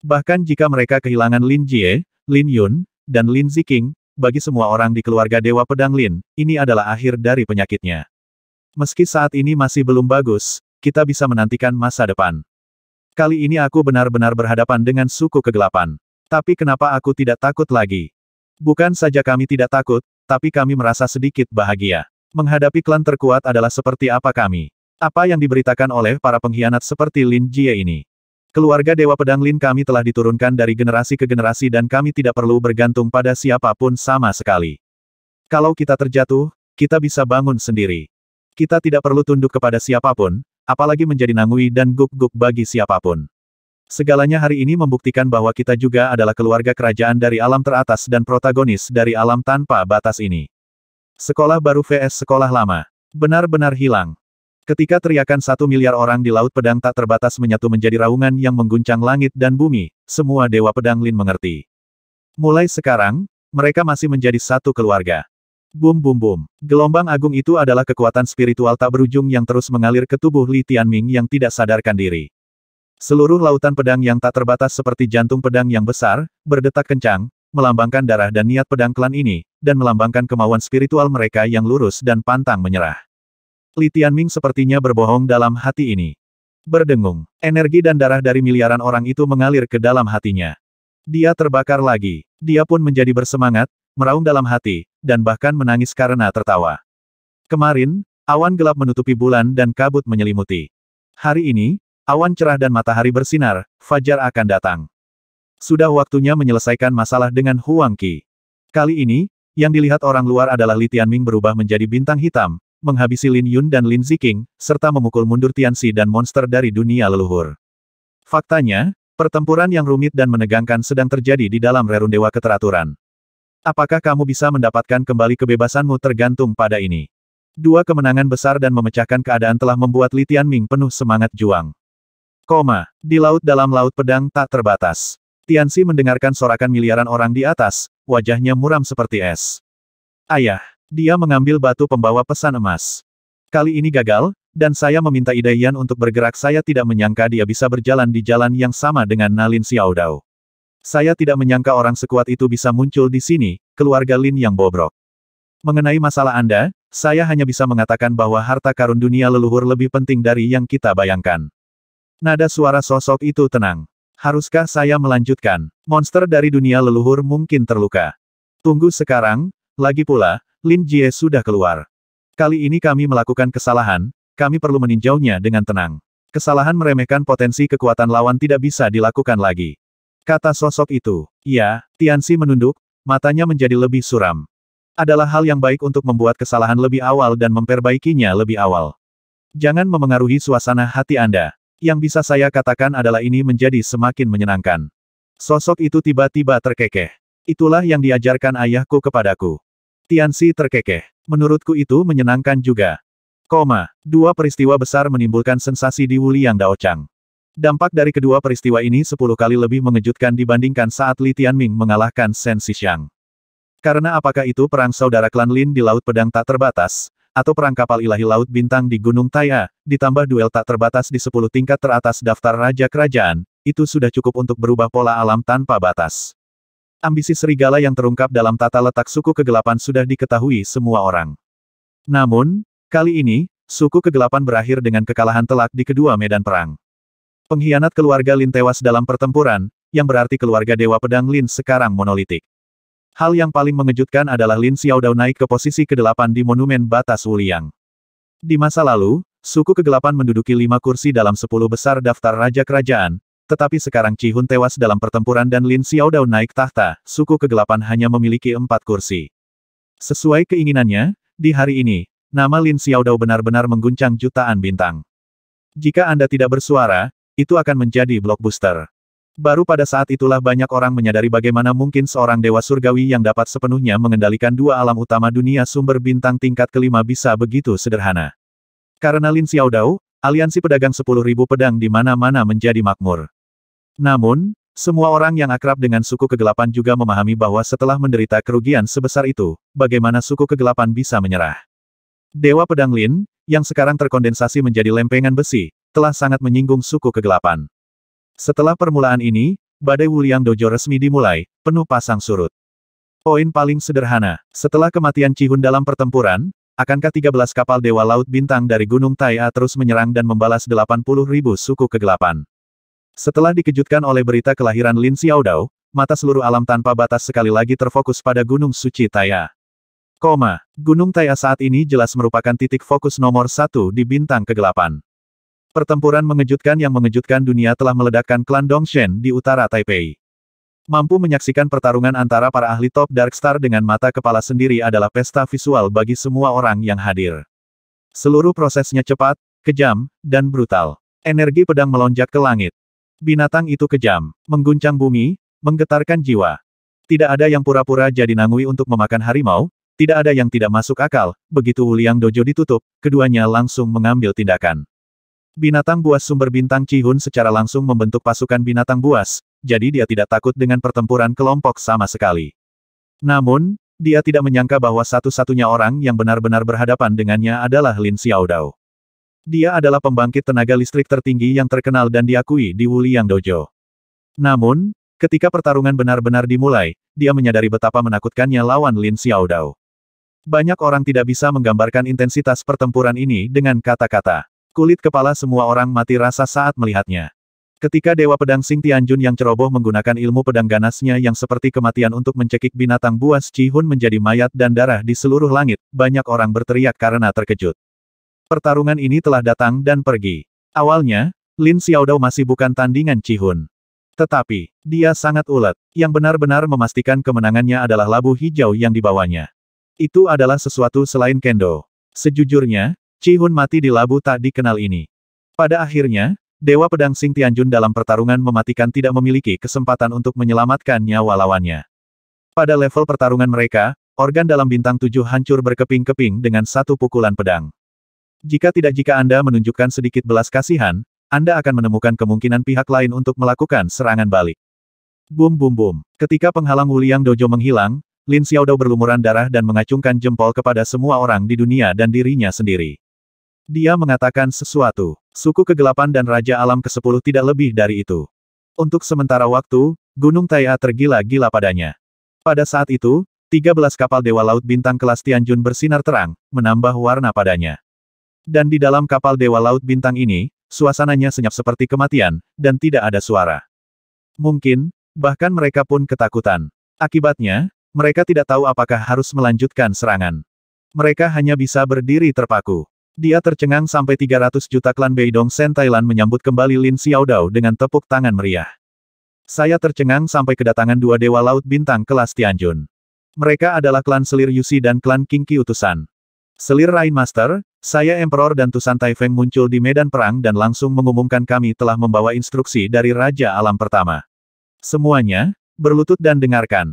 Bahkan jika mereka kehilangan Lin Jie, Lin Yun, dan Lin Ziking, bagi semua orang di keluarga Dewa Pedang Lin, ini adalah akhir dari penyakitnya. Meski saat ini masih belum bagus, kita bisa menantikan masa depan. Kali ini aku benar-benar berhadapan dengan suku kegelapan. Tapi kenapa aku tidak takut lagi? Bukan saja kami tidak takut, tapi kami merasa sedikit bahagia. Menghadapi klan terkuat adalah seperti apa kami. Apa yang diberitakan oleh para pengkhianat seperti Lin Jie ini. Keluarga Dewa Pedang Lin kami telah diturunkan dari generasi ke generasi dan kami tidak perlu bergantung pada siapapun sama sekali. Kalau kita terjatuh, kita bisa bangun sendiri. Kita tidak perlu tunduk kepada siapapun, apalagi menjadi nangui dan guk guk bagi siapapun. Segalanya hari ini membuktikan bahwa kita juga adalah keluarga kerajaan dari alam teratas dan protagonis dari alam tanpa batas ini. Sekolah baru vs sekolah lama. Benar-benar hilang. Ketika teriakan satu miliar orang di Laut Pedang tak terbatas menyatu menjadi raungan yang mengguncang langit dan bumi, semua Dewa Pedang Lin mengerti. Mulai sekarang, mereka masih menjadi satu keluarga. Bum bum bum. Gelombang agung itu adalah kekuatan spiritual tak berujung yang terus mengalir ke tubuh Li Tianming yang tidak sadarkan diri. Seluruh lautan pedang yang tak terbatas seperti jantung pedang yang besar, berdetak kencang, melambangkan darah dan niat pedang klan ini, dan melambangkan kemauan spiritual mereka yang lurus dan pantang menyerah. Li Tianming sepertinya berbohong dalam hati ini. Berdengung, energi dan darah dari miliaran orang itu mengalir ke dalam hatinya. Dia terbakar lagi. Dia pun menjadi bersemangat, meraung dalam hati, dan bahkan menangis karena tertawa. Kemarin, awan gelap menutupi bulan dan kabut menyelimuti. Hari ini, awan cerah dan matahari bersinar, fajar akan datang. Sudah waktunya menyelesaikan masalah dengan Huang Qi. Kali ini, yang dilihat orang luar adalah Li Tianming berubah menjadi bintang hitam, menghabisi Lin Yun dan Lin Ziking, serta memukul mundur Tianxi dan monster dari dunia leluhur. Faktanya, pertempuran yang rumit dan menegangkan sedang terjadi di dalam Rerun Dewa Keteraturan. Apakah kamu bisa mendapatkan kembali kebebasanmu tergantung pada ini? Dua kemenangan besar dan memecahkan keadaan telah membuat Li Tianming penuh semangat juang. Koma. Di laut dalam laut pedang tak terbatas. Tianxi mendengarkan sorakan miliaran orang di atas, wajahnya muram seperti es. Ayah. Dia mengambil batu pembawa pesan emas. Kali ini gagal, dan saya meminta Ide untuk bergerak saya tidak menyangka dia bisa berjalan di jalan yang sama dengan Nalin Xiaodao. Saya tidak menyangka orang sekuat itu bisa muncul di sini, keluarga Lin yang bobrok. Mengenai masalah Anda, saya hanya bisa mengatakan bahwa harta karun dunia leluhur lebih penting dari yang kita bayangkan. Nada suara sosok itu tenang. Haruskah saya melanjutkan? Monster dari dunia leluhur mungkin terluka. Tunggu sekarang, lagi pula, Lin Jie sudah keluar. Kali ini kami melakukan kesalahan, kami perlu meninjaunya dengan tenang. Kesalahan meremehkan potensi kekuatan lawan tidak bisa dilakukan lagi. Kata sosok itu. Ya, Tiansi menunduk, matanya menjadi lebih suram. Adalah hal yang baik untuk membuat kesalahan lebih awal dan memperbaikinya lebih awal. Jangan memengaruhi suasana hati Anda. Yang bisa saya katakan adalah ini menjadi semakin menyenangkan. Sosok itu tiba-tiba terkekeh. Itulah yang diajarkan ayahku kepadaku. Tiansi terkekeh. Menurutku itu menyenangkan juga. Koma, dua peristiwa besar menimbulkan sensasi di Wuliang Daochang. Dampak dari kedua peristiwa ini sepuluh kali lebih mengejutkan dibandingkan saat Li Tianming mengalahkan Shen Xixiang. Karena apakah itu perang saudara klan Lin di Laut Pedang tak terbatas, atau perang kapal ilahi Laut Bintang di Gunung Taya, ditambah duel tak terbatas di sepuluh tingkat teratas daftar Raja Kerajaan, itu sudah cukup untuk berubah pola alam tanpa batas. Ambisi serigala yang terungkap dalam tata letak suku kegelapan sudah diketahui semua orang. Namun, kali ini, suku kegelapan berakhir dengan kekalahan telak di kedua medan perang. Pengkhianat keluarga Lin tewas dalam pertempuran, yang berarti keluarga Dewa Pedang Lin sekarang monolitik. Hal yang paling mengejutkan adalah Lin Xiaodao naik ke posisi ke-8 di Monumen Batas Wuliang. Di masa lalu, suku kegelapan menduduki lima kursi dalam sepuluh besar daftar raja kerajaan, tetapi sekarang Cihun tewas dalam pertempuran dan Lin Xiaodao naik tahta, suku kegelapan hanya memiliki empat kursi. Sesuai keinginannya, di hari ini, nama Lin Xiaodao benar-benar mengguncang jutaan bintang. Jika Anda tidak bersuara, itu akan menjadi blockbuster. Baru pada saat itulah banyak orang menyadari bagaimana mungkin seorang dewa surgawi yang dapat sepenuhnya mengendalikan dua alam utama dunia sumber bintang tingkat kelima bisa begitu sederhana. Karena Lin Xiao Xiaodao, aliansi pedagang 10.000 pedang di mana-mana menjadi makmur. Namun, semua orang yang akrab dengan suku kegelapan juga memahami bahwa setelah menderita kerugian sebesar itu, bagaimana suku kegelapan bisa menyerah. Dewa Pedang Lin, yang sekarang terkondensasi menjadi lempengan besi, telah sangat menyinggung suku kegelapan. Setelah permulaan ini, Badai Wuliang Dojo resmi dimulai, penuh pasang surut. Poin paling sederhana, setelah kematian Cihun dalam pertempuran, akankah 13 kapal Dewa Laut Bintang dari Gunung Taia terus menyerang dan membalas 80 ribu suku kegelapan? Setelah dikejutkan oleh berita kelahiran Lin Xiaodao, mata seluruh alam tanpa batas sekali lagi terfokus pada Gunung Suci Taia. Koma, Gunung Taia saat ini jelas merupakan titik fokus nomor satu di bintang kegelapan. Pertempuran mengejutkan yang mengejutkan dunia telah meledakkan klan Dongshen di utara Taipei. Mampu menyaksikan pertarungan antara para ahli top Dark Star dengan mata kepala sendiri adalah pesta visual bagi semua orang yang hadir. Seluruh prosesnya cepat, kejam, dan brutal. Energi pedang melonjak ke langit. Binatang itu kejam, mengguncang bumi, menggetarkan jiwa. Tidak ada yang pura-pura jadi Nangui untuk memakan harimau, tidak ada yang tidak masuk akal, begitu Wuliang Dojo ditutup, keduanya langsung mengambil tindakan. Binatang buas sumber bintang Cihun secara langsung membentuk pasukan binatang buas, jadi dia tidak takut dengan pertempuran kelompok sama sekali. Namun, dia tidak menyangka bahwa satu-satunya orang yang benar-benar berhadapan dengannya adalah Lin Xiaodao. Dia adalah pembangkit tenaga listrik tertinggi yang terkenal dan diakui di Yang Dojo. Namun, ketika pertarungan benar-benar dimulai, dia menyadari betapa menakutkannya lawan Lin Xiaodao. Banyak orang tidak bisa menggambarkan intensitas pertempuran ini dengan kata-kata. Kulit kepala semua orang mati rasa saat melihatnya. Ketika Dewa Pedang Sing Tianjun yang ceroboh menggunakan ilmu pedang ganasnya yang seperti kematian untuk mencekik binatang buas Cihun menjadi mayat dan darah di seluruh langit, banyak orang berteriak karena terkejut. Pertarungan ini telah datang dan pergi. Awalnya, Lin Xiaodao masih bukan tandingan Cihun. Tetapi, dia sangat ulet. Yang benar-benar memastikan kemenangannya adalah labu hijau yang dibawanya. Itu adalah sesuatu selain kendo. Sejujurnya, Cihun mati di labu tak dikenal ini. Pada akhirnya, Dewa Pedang Sing Tianjun dalam pertarungan mematikan tidak memiliki kesempatan untuk menyelamatkan nyawa lawannya. Pada level pertarungan mereka, organ dalam bintang tujuh hancur berkeping-keping dengan satu pukulan pedang. Jika tidak jika Anda menunjukkan sedikit belas kasihan, Anda akan menemukan kemungkinan pihak lain untuk melakukan serangan balik. Bum bum bum. Ketika penghalang Wuliang Dojo menghilang, Lin Xiaodao berlumuran darah dan mengacungkan jempol kepada semua orang di dunia dan dirinya sendiri. Dia mengatakan sesuatu. Suku kegelapan dan Raja Alam ke-10 tidak lebih dari itu. Untuk sementara waktu, Gunung Tai'a tergila-gila padanya. Pada saat itu, 13 kapal Dewa Laut Bintang kelas Tianjun bersinar terang, menambah warna padanya. Dan di dalam kapal Dewa Laut Bintang ini, suasananya senyap seperti kematian, dan tidak ada suara. Mungkin, bahkan mereka pun ketakutan. Akibatnya, mereka tidak tahu apakah harus melanjutkan serangan. Mereka hanya bisa berdiri terpaku. Dia tercengang sampai 300 juta klan Beidong Sen Thailand menyambut kembali Lin Xiaodao dengan tepuk tangan meriah. Saya tercengang sampai kedatangan dua dewa laut bintang kelas Tianjun. Mereka adalah klan selir Yusi dan klan Qingqi utusan. Selir Rain Master, saya Emperor dan Tusan Taifeng muncul di medan perang dan langsung mengumumkan kami telah membawa instruksi dari Raja Alam Pertama. Semuanya, berlutut dan dengarkan.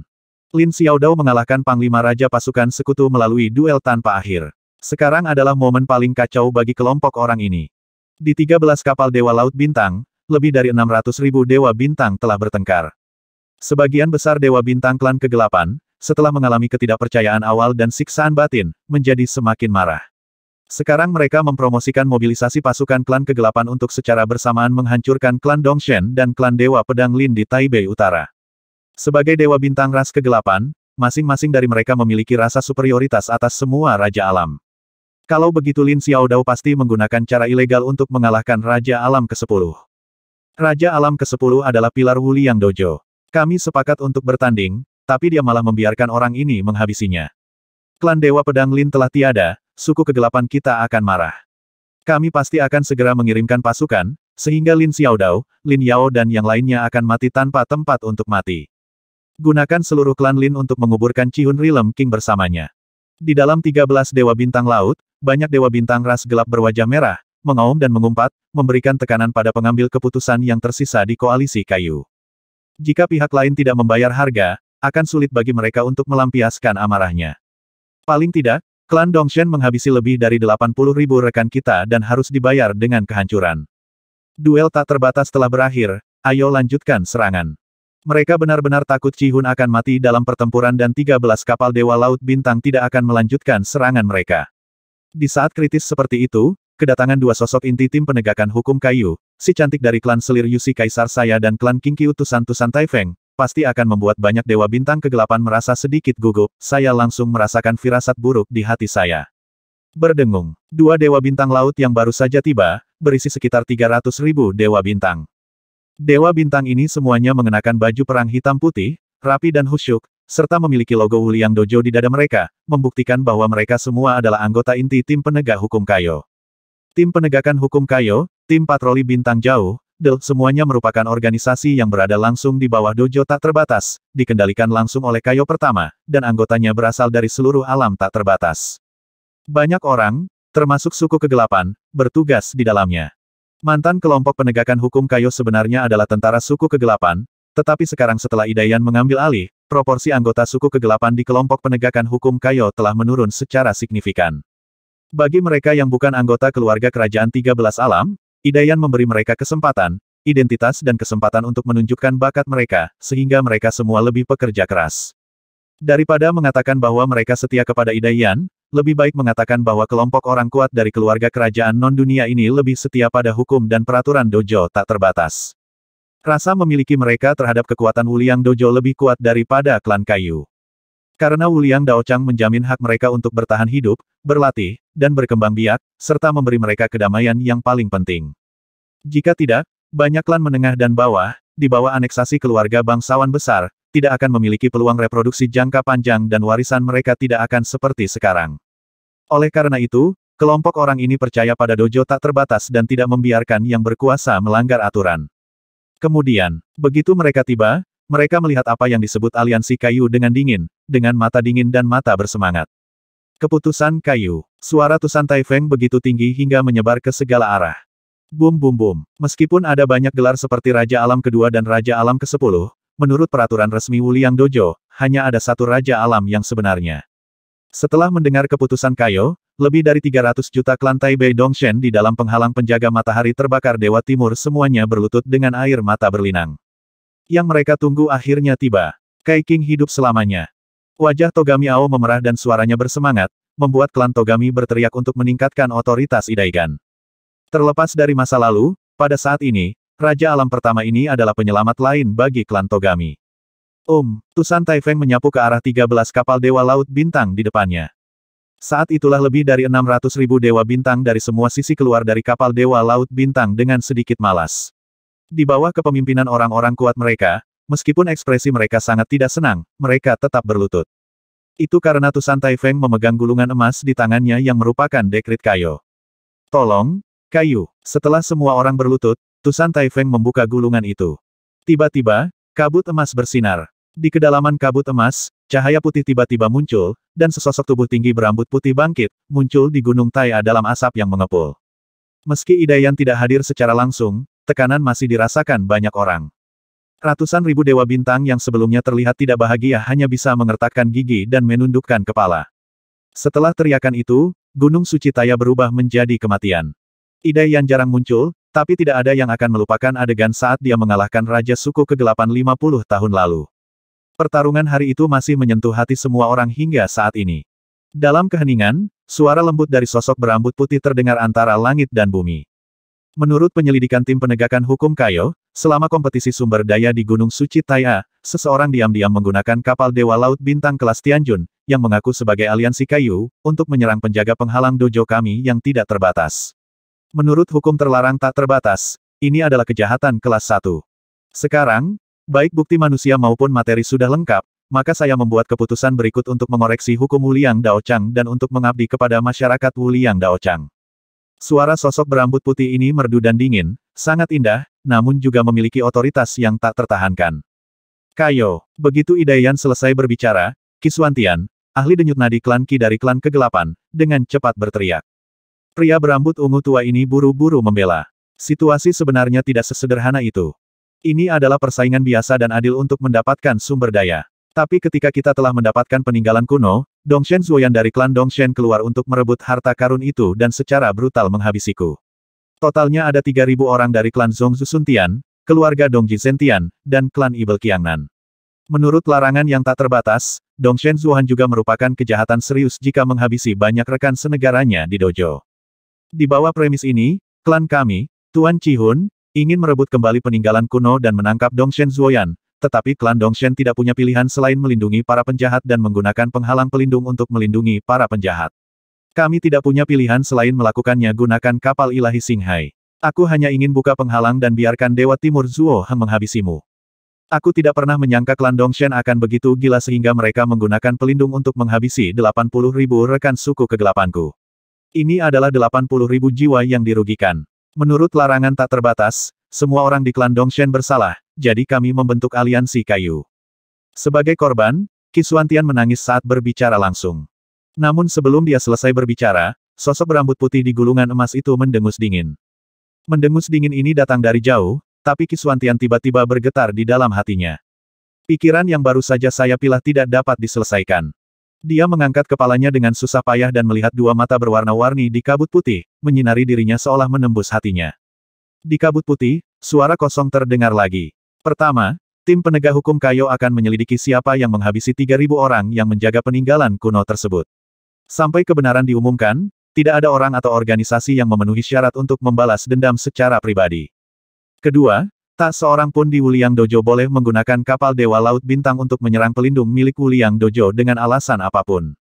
Lin Xiaodao mengalahkan Panglima Raja Pasukan Sekutu melalui duel tanpa akhir. Sekarang adalah momen paling kacau bagi kelompok orang ini. Di 13 kapal Dewa Laut Bintang, lebih dari 600 ribu Dewa Bintang telah bertengkar. Sebagian besar Dewa Bintang Klan Kegelapan, setelah mengalami ketidakpercayaan awal dan siksaan batin, menjadi semakin marah. Sekarang mereka mempromosikan mobilisasi pasukan klan kegelapan untuk secara bersamaan menghancurkan klan Dongshen dan klan Dewa Pedang Lin di Taipei Utara. Sebagai dewa bintang ras kegelapan, masing-masing dari mereka memiliki rasa superioritas atas semua raja alam. Kalau begitu Lin Xiao Dao pasti menggunakan cara ilegal untuk mengalahkan Raja Alam ke-10. Raja Alam ke-10 adalah pilar Wuli yang Dojo. Kami sepakat untuk bertanding, tapi dia malah membiarkan orang ini menghabisinya. Klan Dewa Pedang Lin telah tiada, suku kegelapan kita akan marah. Kami pasti akan segera mengirimkan pasukan, sehingga Lin Xiao Dao, Lin Yao dan yang lainnya akan mati tanpa tempat untuk mati. Gunakan seluruh klan Lin untuk menguburkan Cihun Rilem King bersamanya. Di dalam 13 Dewa Bintang Laut, banyak dewa bintang ras gelap berwajah merah, mengaum dan mengumpat, memberikan tekanan pada pengambil keputusan yang tersisa di koalisi kayu. Jika pihak lain tidak membayar harga, akan sulit bagi mereka untuk melampiaskan amarahnya. Paling tidak, klan Dongshen menghabisi lebih dari 80 ribu rekan kita dan harus dibayar dengan kehancuran. Duel tak terbatas telah berakhir, ayo lanjutkan serangan. Mereka benar-benar takut Cihun akan mati dalam pertempuran dan 13 kapal Dewa Laut Bintang tidak akan melanjutkan serangan mereka. Di saat kritis seperti itu, kedatangan dua sosok inti tim penegakan hukum Kayu, si cantik dari klan selir Yusi Kaisar saya dan klan Kingki utusan-tusan Taifeng, pasti akan membuat banyak dewa bintang kegelapan merasa sedikit gugup, saya langsung merasakan firasat buruk di hati saya. Berdengung, dua dewa bintang laut yang baru saja tiba, berisi sekitar 300 ribu dewa bintang. Dewa bintang ini semuanya mengenakan baju perang hitam putih, rapi dan husyuk, serta memiliki logo Wuliang Dojo di dada mereka, membuktikan bahwa mereka semua adalah anggota inti tim penegak hukum Kayo. Tim penegakan hukum Kayo, tim patroli bintang jauh, Del, semuanya merupakan organisasi yang berada langsung di bawah dojo tak terbatas, dikendalikan langsung oleh Kayo pertama, dan anggotanya berasal dari seluruh alam tak terbatas. Banyak orang, termasuk suku kegelapan, bertugas di dalamnya. Mantan kelompok penegakan hukum Kayo sebenarnya adalah tentara suku kegelapan, tetapi sekarang setelah Idayan mengambil alih, proporsi anggota suku kegelapan di kelompok penegakan hukum Kayo telah menurun secara signifikan. Bagi mereka yang bukan anggota keluarga kerajaan 13 alam, Idayan memberi mereka kesempatan, identitas dan kesempatan untuk menunjukkan bakat mereka, sehingga mereka semua lebih pekerja keras. Daripada mengatakan bahwa mereka setia kepada Idayan, lebih baik mengatakan bahwa kelompok orang kuat dari keluarga kerajaan non-dunia ini lebih setia pada hukum dan peraturan dojo tak terbatas. Rasa memiliki mereka terhadap kekuatan Wuliang Dojo lebih kuat daripada klan kayu. Karena Wuliang Daochang menjamin hak mereka untuk bertahan hidup, berlatih, dan berkembang biak, serta memberi mereka kedamaian yang paling penting. Jika tidak, banyak klan menengah dan bawah, di bawah aneksasi keluarga bangsawan besar, tidak akan memiliki peluang reproduksi jangka panjang dan warisan mereka tidak akan seperti sekarang. Oleh karena itu, kelompok orang ini percaya pada dojo tak terbatas dan tidak membiarkan yang berkuasa melanggar aturan. Kemudian, begitu mereka tiba, mereka melihat apa yang disebut aliansi kayu dengan dingin, dengan mata dingin dan mata bersemangat. Keputusan kayu. Suara Tusan Taifeng begitu tinggi hingga menyebar ke segala arah. Bum bum bum. Meskipun ada banyak gelar seperti Raja Alam Kedua dan Raja Alam ke-10, menurut peraturan resmi Wuliang Dojo, hanya ada satu Raja Alam yang sebenarnya. Setelah mendengar keputusan Kayo, lebih dari 300 juta klan Bei Dongshen di dalam penghalang penjaga matahari terbakar Dewa Timur semuanya berlutut dengan air mata berlinang. Yang mereka tunggu akhirnya tiba. Kai King hidup selamanya. Wajah Togami Ao memerah dan suaranya bersemangat, membuat klan Togami berteriak untuk meningkatkan otoritas Idaigan. Terlepas dari masa lalu, pada saat ini, Raja Alam pertama ini adalah penyelamat lain bagi klan Togami. um, Tusan Taifeng menyapu ke arah 13 kapal Dewa Laut Bintang di depannya. Saat itulah lebih dari 600 ribu dewa bintang dari semua sisi keluar dari kapal dewa laut bintang dengan sedikit malas. Di bawah kepemimpinan orang-orang kuat mereka, meskipun ekspresi mereka sangat tidak senang, mereka tetap berlutut. Itu karena Tusan Taifeng memegang gulungan emas di tangannya yang merupakan dekrit kayu. Tolong, kayu. Setelah semua orang berlutut, Tusan Taifeng membuka gulungan itu. Tiba-tiba, kabut emas bersinar. Di kedalaman kabut emas, cahaya putih tiba-tiba muncul, dan sesosok tubuh tinggi berambut putih bangkit, muncul di Gunung Taia dalam asap yang mengepul. Meski Idayan tidak hadir secara langsung, tekanan masih dirasakan banyak orang. Ratusan ribu dewa bintang yang sebelumnya terlihat tidak bahagia hanya bisa mengertakkan gigi dan menundukkan kepala. Setelah teriakan itu, Gunung Suci Taya berubah menjadi kematian. Idayan jarang muncul, tapi tidak ada yang akan melupakan adegan saat dia mengalahkan Raja Suku Kegelapan 50 tahun lalu. Pertarungan hari itu masih menyentuh hati semua orang hingga saat ini. Dalam keheningan, suara lembut dari sosok berambut putih terdengar antara langit dan bumi. Menurut penyelidikan tim penegakan hukum Kayo, selama kompetisi sumber daya di Gunung Suci Taya, seseorang diam-diam menggunakan kapal Dewa Laut Bintang kelas Tianjun, yang mengaku sebagai aliansi Kayu, untuk menyerang penjaga penghalang dojo kami yang tidak terbatas. Menurut hukum terlarang tak terbatas, ini adalah kejahatan kelas 1. Sekarang, Baik bukti manusia maupun materi sudah lengkap, maka saya membuat keputusan berikut untuk mengoreksi hukum Wuliang Daochang dan untuk mengabdi kepada masyarakat Wuliang Daochang. Suara sosok berambut putih ini merdu dan dingin, sangat indah, namun juga memiliki otoritas yang tak tertahankan. Kayo, begitu Idayan selesai berbicara, Kiswantian, ahli denyut nadi klan Ki dari klan kegelapan, dengan cepat berteriak. Pria berambut ungu tua ini buru-buru membela. Situasi sebenarnya tidak sesederhana itu. Ini adalah persaingan biasa dan adil untuk mendapatkan sumber daya. Tapi ketika kita telah mendapatkan peninggalan kuno, Dongshen Zuoyan dari klan Dongshen keluar untuk merebut harta karun itu dan secara brutal menghabisiku. Totalnya ada 3.000 orang dari klan Zongzu Suntian, keluarga Dongji Zentian, dan klan Ibel Qiangnan. Menurut larangan yang tak terbatas, Dongshen Zuohan juga merupakan kejahatan serius jika menghabisi banyak rekan senegaranya di dojo. Di bawah premis ini, klan kami, Tuan Hun. Ingin merebut kembali peninggalan kuno dan menangkap Dongshen Zuoyan, tetapi klan Dongshen tidak punya pilihan selain melindungi para penjahat dan menggunakan penghalang pelindung untuk melindungi para penjahat. Kami tidak punya pilihan selain melakukannya gunakan kapal ilahi Singhai. Aku hanya ingin buka penghalang dan biarkan Dewa Timur Zuo Heng menghabisimu. Aku tidak pernah menyangka klan Dongshen akan begitu gila sehingga mereka menggunakan pelindung untuk menghabisi 80.000 rekan suku kegelapanku. Ini adalah 80.000 jiwa yang dirugikan. Menurut larangan tak terbatas, semua orang di klan Dongshen bersalah, jadi kami membentuk aliansi kayu. Sebagai korban, Kisuantian menangis saat berbicara langsung. Namun sebelum dia selesai berbicara, sosok berambut putih di gulungan emas itu mendengus dingin. Mendengus dingin ini datang dari jauh, tapi Kisuantian tiba-tiba bergetar di dalam hatinya. Pikiran yang baru saja saya pilih tidak dapat diselesaikan. Dia mengangkat kepalanya dengan susah payah dan melihat dua mata berwarna-warni di kabut putih, menyinari dirinya seolah menembus hatinya. Di kabut putih, suara kosong terdengar lagi. Pertama, tim penegak hukum Kayo akan menyelidiki siapa yang menghabisi 3.000 orang yang menjaga peninggalan kuno tersebut. Sampai kebenaran diumumkan, tidak ada orang atau organisasi yang memenuhi syarat untuk membalas dendam secara pribadi. Kedua, Tak seorang pun di Wuliang Dojo boleh menggunakan kapal Dewa Laut Bintang untuk menyerang pelindung milik Wuliang Dojo dengan alasan apapun.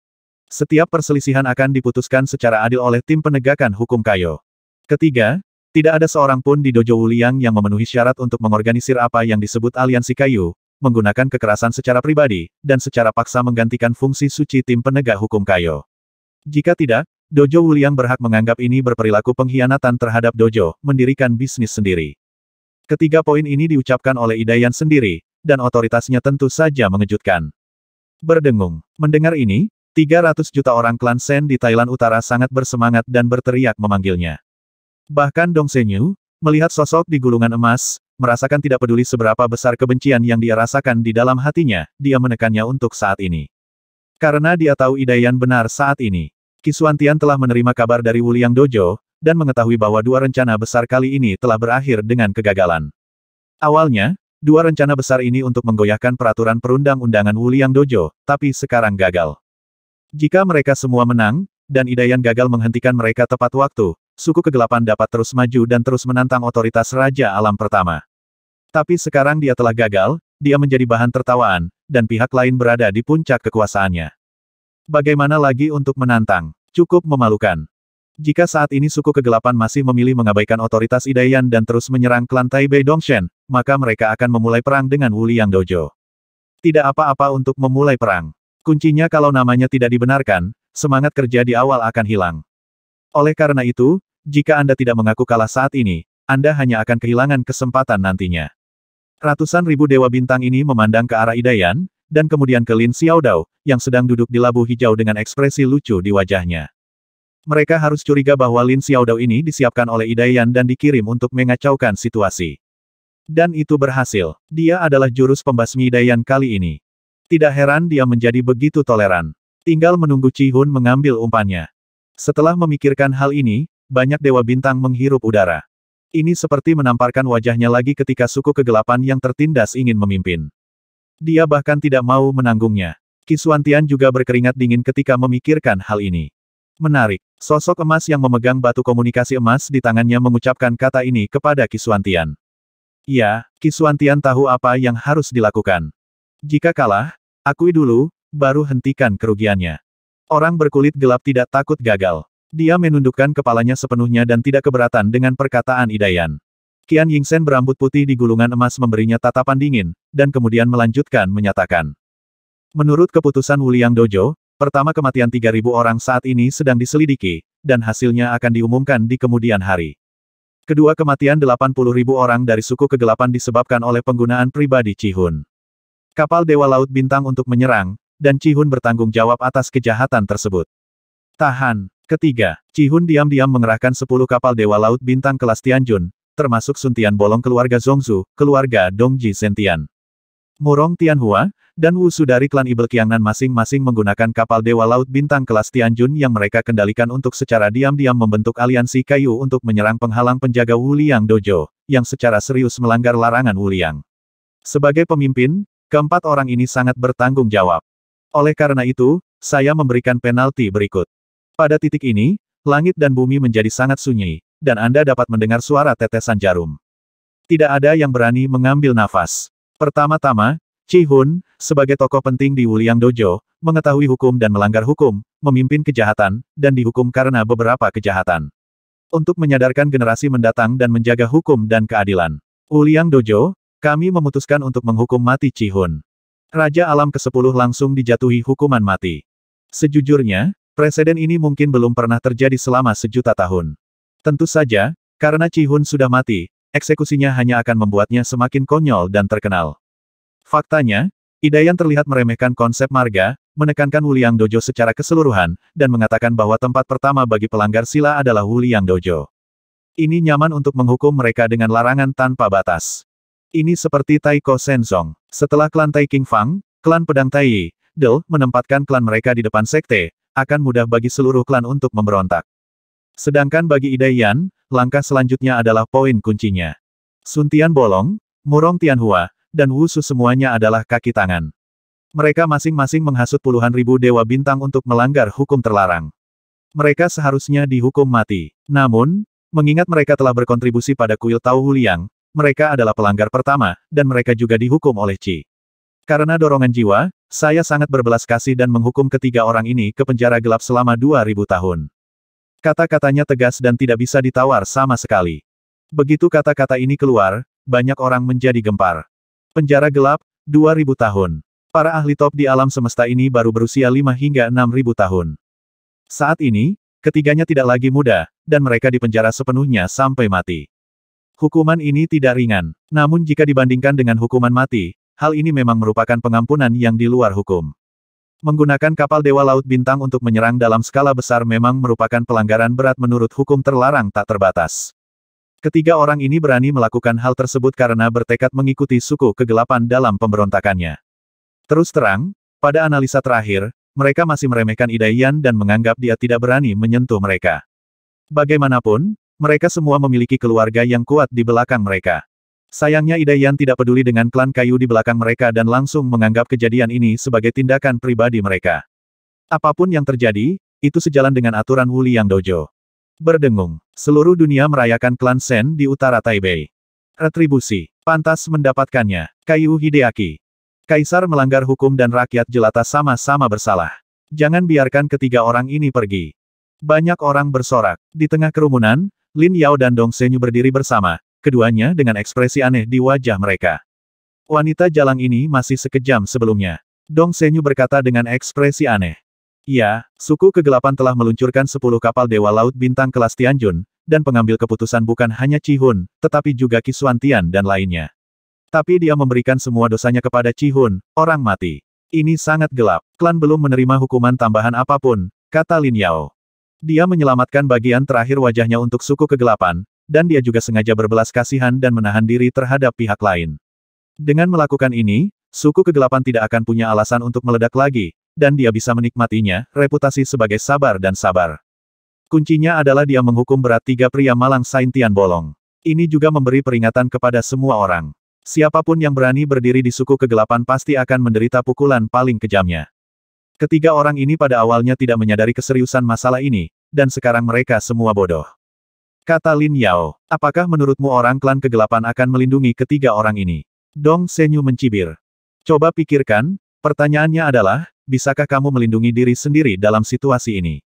Setiap perselisihan akan diputuskan secara adil oleh tim penegakan hukum Kayo. Ketiga, tidak ada seorang pun di Dojo Wuliang yang memenuhi syarat untuk mengorganisir apa yang disebut aliansi kayu, menggunakan kekerasan secara pribadi, dan secara paksa menggantikan fungsi suci tim penegak hukum Kayo. Jika tidak, Dojo Wuliang berhak menganggap ini berperilaku pengkhianatan terhadap dojo, mendirikan bisnis sendiri. Ketiga poin ini diucapkan oleh Idayan sendiri, dan otoritasnya tentu saja mengejutkan. Berdengung. Mendengar ini, 300 juta orang klan Sen di Thailand Utara sangat bersemangat dan berteriak memanggilnya. Bahkan Dong Senyu, melihat sosok di gulungan emas, merasakan tidak peduli seberapa besar kebencian yang dia rasakan di dalam hatinya, dia menekannya untuk saat ini. Karena dia tahu Idayan benar saat ini. Kisuantian telah menerima kabar dari Wuliang Dojo, dan mengetahui bahwa dua rencana besar kali ini telah berakhir dengan kegagalan. Awalnya, dua rencana besar ini untuk menggoyahkan peraturan perundang-undangan Wuliang Dojo, tapi sekarang gagal. Jika mereka semua menang, dan Idayan gagal menghentikan mereka tepat waktu, suku kegelapan dapat terus maju dan terus menantang otoritas Raja Alam Pertama. Tapi sekarang dia telah gagal, dia menjadi bahan tertawaan, dan pihak lain berada di puncak kekuasaannya. Bagaimana lagi untuk menantang? Cukup memalukan. Jika saat ini suku kegelapan masih memilih mengabaikan otoritas Idayan dan terus menyerang klan Taibei Dongshen, maka mereka akan memulai perang dengan Liang Dojo. Tidak apa-apa untuk memulai perang. Kuncinya kalau namanya tidak dibenarkan, semangat kerja di awal akan hilang. Oleh karena itu, jika Anda tidak mengaku kalah saat ini, Anda hanya akan kehilangan kesempatan nantinya. Ratusan ribu dewa bintang ini memandang ke arah Idayan, dan kemudian ke Lin Xiaodao, yang sedang duduk di labu hijau dengan ekspresi lucu di wajahnya. Mereka harus curiga bahwa Lin Xiaodao ini disiapkan oleh Idayan dan dikirim untuk mengacaukan situasi. Dan itu berhasil. Dia adalah jurus pembasmi Idayan kali ini. Tidak heran dia menjadi begitu toleran. Tinggal menunggu Chi Hun mengambil umpannya. Setelah memikirkan hal ini, banyak dewa bintang menghirup udara. Ini seperti menamparkan wajahnya lagi ketika suku kegelapan yang tertindas ingin memimpin. Dia bahkan tidak mau menanggungnya. Kisuantian juga berkeringat dingin ketika memikirkan hal ini. Menarik. Sosok emas yang memegang batu komunikasi emas di tangannya mengucapkan kata ini kepada Kisuantian. Ya, Kisuantian tahu apa yang harus dilakukan. Jika kalah, akui dulu, baru hentikan kerugiannya. Orang berkulit gelap tidak takut gagal. Dia menundukkan kepalanya sepenuhnya dan tidak keberatan dengan perkataan Idayan. Qian Yingsen berambut putih di gulungan emas memberinya tatapan dingin, dan kemudian melanjutkan menyatakan. Menurut keputusan Wuliang Dojo, Pertama kematian 3.000 orang saat ini sedang diselidiki, dan hasilnya akan diumumkan di kemudian hari. Kedua kematian 80.000 orang dari suku kegelapan disebabkan oleh penggunaan pribadi Cihun. Kapal Dewa Laut Bintang untuk menyerang, dan Cihun bertanggung jawab atas kejahatan tersebut. Tahan. Ketiga, Cihun diam-diam mengerahkan 10 kapal Dewa Laut Bintang kelas Tianjun, termasuk suntian bolong keluarga Zongzu, keluarga Dongji Sentian. Murong Tianhua, dan Wusu dari klan Ibel Kiangnan masing-masing menggunakan kapal Dewa Laut Bintang kelas Tianjun yang mereka kendalikan untuk secara diam-diam membentuk aliansi kayu untuk menyerang penghalang penjaga Wuliang Dojo, yang secara serius melanggar larangan Wuliang. Sebagai pemimpin, keempat orang ini sangat bertanggung jawab. Oleh karena itu, saya memberikan penalti berikut. Pada titik ini, langit dan bumi menjadi sangat sunyi, dan Anda dapat mendengar suara tetesan jarum. Tidak ada yang berani mengambil nafas. Pertama-tama, Chi Hun, sebagai tokoh penting di Wuliang Dojo, mengetahui hukum dan melanggar hukum, memimpin kejahatan, dan dihukum karena beberapa kejahatan. Untuk menyadarkan generasi mendatang dan menjaga hukum dan keadilan. Wuliang Dojo, kami memutuskan untuk menghukum mati Chi Hun. Raja Alam ke-10 langsung dijatuhi hukuman mati. Sejujurnya, presiden ini mungkin belum pernah terjadi selama sejuta tahun. Tentu saja, karena Chi Hun sudah mati, eksekusinya hanya akan membuatnya semakin konyol dan terkenal. Faktanya, Idayan terlihat meremehkan konsep marga, menekankan Wuliang Dojo secara keseluruhan, dan mengatakan bahwa tempat pertama bagi pelanggar sila adalah Wuliang Dojo. Ini nyaman untuk menghukum mereka dengan larangan tanpa batas. Ini seperti Taiko Senzong. Setelah klan Tai King Fang, klan Pedang Tai Yi, Del menempatkan klan mereka di depan sekte, akan mudah bagi seluruh klan untuk memberontak. Sedangkan bagi Idayan, langkah selanjutnya adalah poin kuncinya. Sun Tian Bolong, Murong Tianhua, dan Wusu semuanya adalah kaki tangan. Mereka masing-masing menghasut puluhan ribu dewa bintang untuk melanggar hukum terlarang. Mereka seharusnya dihukum mati. Namun, mengingat mereka telah berkontribusi pada kuil Tao Huliang, mereka adalah pelanggar pertama, dan mereka juga dihukum oleh Qi. Karena dorongan jiwa, saya sangat berbelas kasih dan menghukum ketiga orang ini ke penjara gelap selama 2000 tahun. Kata-katanya tegas dan tidak bisa ditawar sama sekali. Begitu kata-kata ini keluar, banyak orang menjadi gempar. Penjara gelap, 2000 tahun. Para ahli top di alam semesta ini baru berusia 5 hingga 6000 tahun. Saat ini, ketiganya tidak lagi muda, dan mereka dipenjara sepenuhnya sampai mati. Hukuman ini tidak ringan. Namun jika dibandingkan dengan hukuman mati, hal ini memang merupakan pengampunan yang di luar hukum. Menggunakan kapal Dewa Laut Bintang untuk menyerang dalam skala besar memang merupakan pelanggaran berat menurut hukum terlarang tak terbatas. Ketiga orang ini berani melakukan hal tersebut karena bertekad mengikuti suku kegelapan dalam pemberontakannya. Terus terang, pada analisa terakhir, mereka masih meremehkan Idayan dan menganggap dia tidak berani menyentuh mereka. Bagaimanapun, mereka semua memiliki keluarga yang kuat di belakang mereka. Sayangnya Idayan tidak peduli dengan klan kayu di belakang mereka dan langsung menganggap kejadian ini sebagai tindakan pribadi mereka. Apapun yang terjadi, itu sejalan dengan aturan Wuli Yang Dojo. Berdengung, seluruh dunia merayakan klan Sen di utara Taipei. Retribusi, pantas mendapatkannya, Kayu Hideaki. Kaisar melanggar hukum dan rakyat jelata sama-sama bersalah. Jangan biarkan ketiga orang ini pergi. Banyak orang bersorak. Di tengah kerumunan, Lin Yao dan Dong Senyu berdiri bersama, keduanya dengan ekspresi aneh di wajah mereka. Wanita jalang ini masih sekejam sebelumnya. Dong Senyu berkata dengan ekspresi aneh. Ya, suku kegelapan telah meluncurkan sepuluh kapal Dewa Laut Bintang kelas Tianjun, dan pengambil keputusan bukan hanya Cihun, tetapi juga Tian dan lainnya. Tapi dia memberikan semua dosanya kepada Cihun, orang mati. Ini sangat gelap. Klan belum menerima hukuman tambahan apapun, kata Lin Yao. Dia menyelamatkan bagian terakhir wajahnya untuk suku kegelapan, dan dia juga sengaja berbelas kasihan dan menahan diri terhadap pihak lain. Dengan melakukan ini, suku kegelapan tidak akan punya alasan untuk meledak lagi, dan dia bisa menikmatinya, reputasi sebagai sabar dan sabar. Kuncinya adalah dia menghukum berat tiga pria malang Saintian Bolong. Ini juga memberi peringatan kepada semua orang. Siapapun yang berani berdiri di suku kegelapan pasti akan menderita pukulan paling kejamnya. Ketiga orang ini pada awalnya tidak menyadari keseriusan masalah ini, dan sekarang mereka semua bodoh. Kata Lin Yao, apakah menurutmu orang klan kegelapan akan melindungi ketiga orang ini? Dong Senyu mencibir. Coba pikirkan, pertanyaannya adalah, bisakah kamu melindungi diri sendiri dalam situasi ini?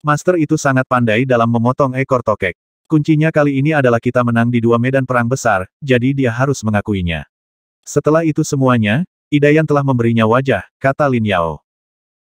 Master itu sangat pandai dalam memotong ekor tokek. Kuncinya kali ini adalah kita menang di dua medan perang besar, jadi dia harus mengakuinya. Setelah itu semuanya, Idayan telah memberinya wajah, kata Lin Yao.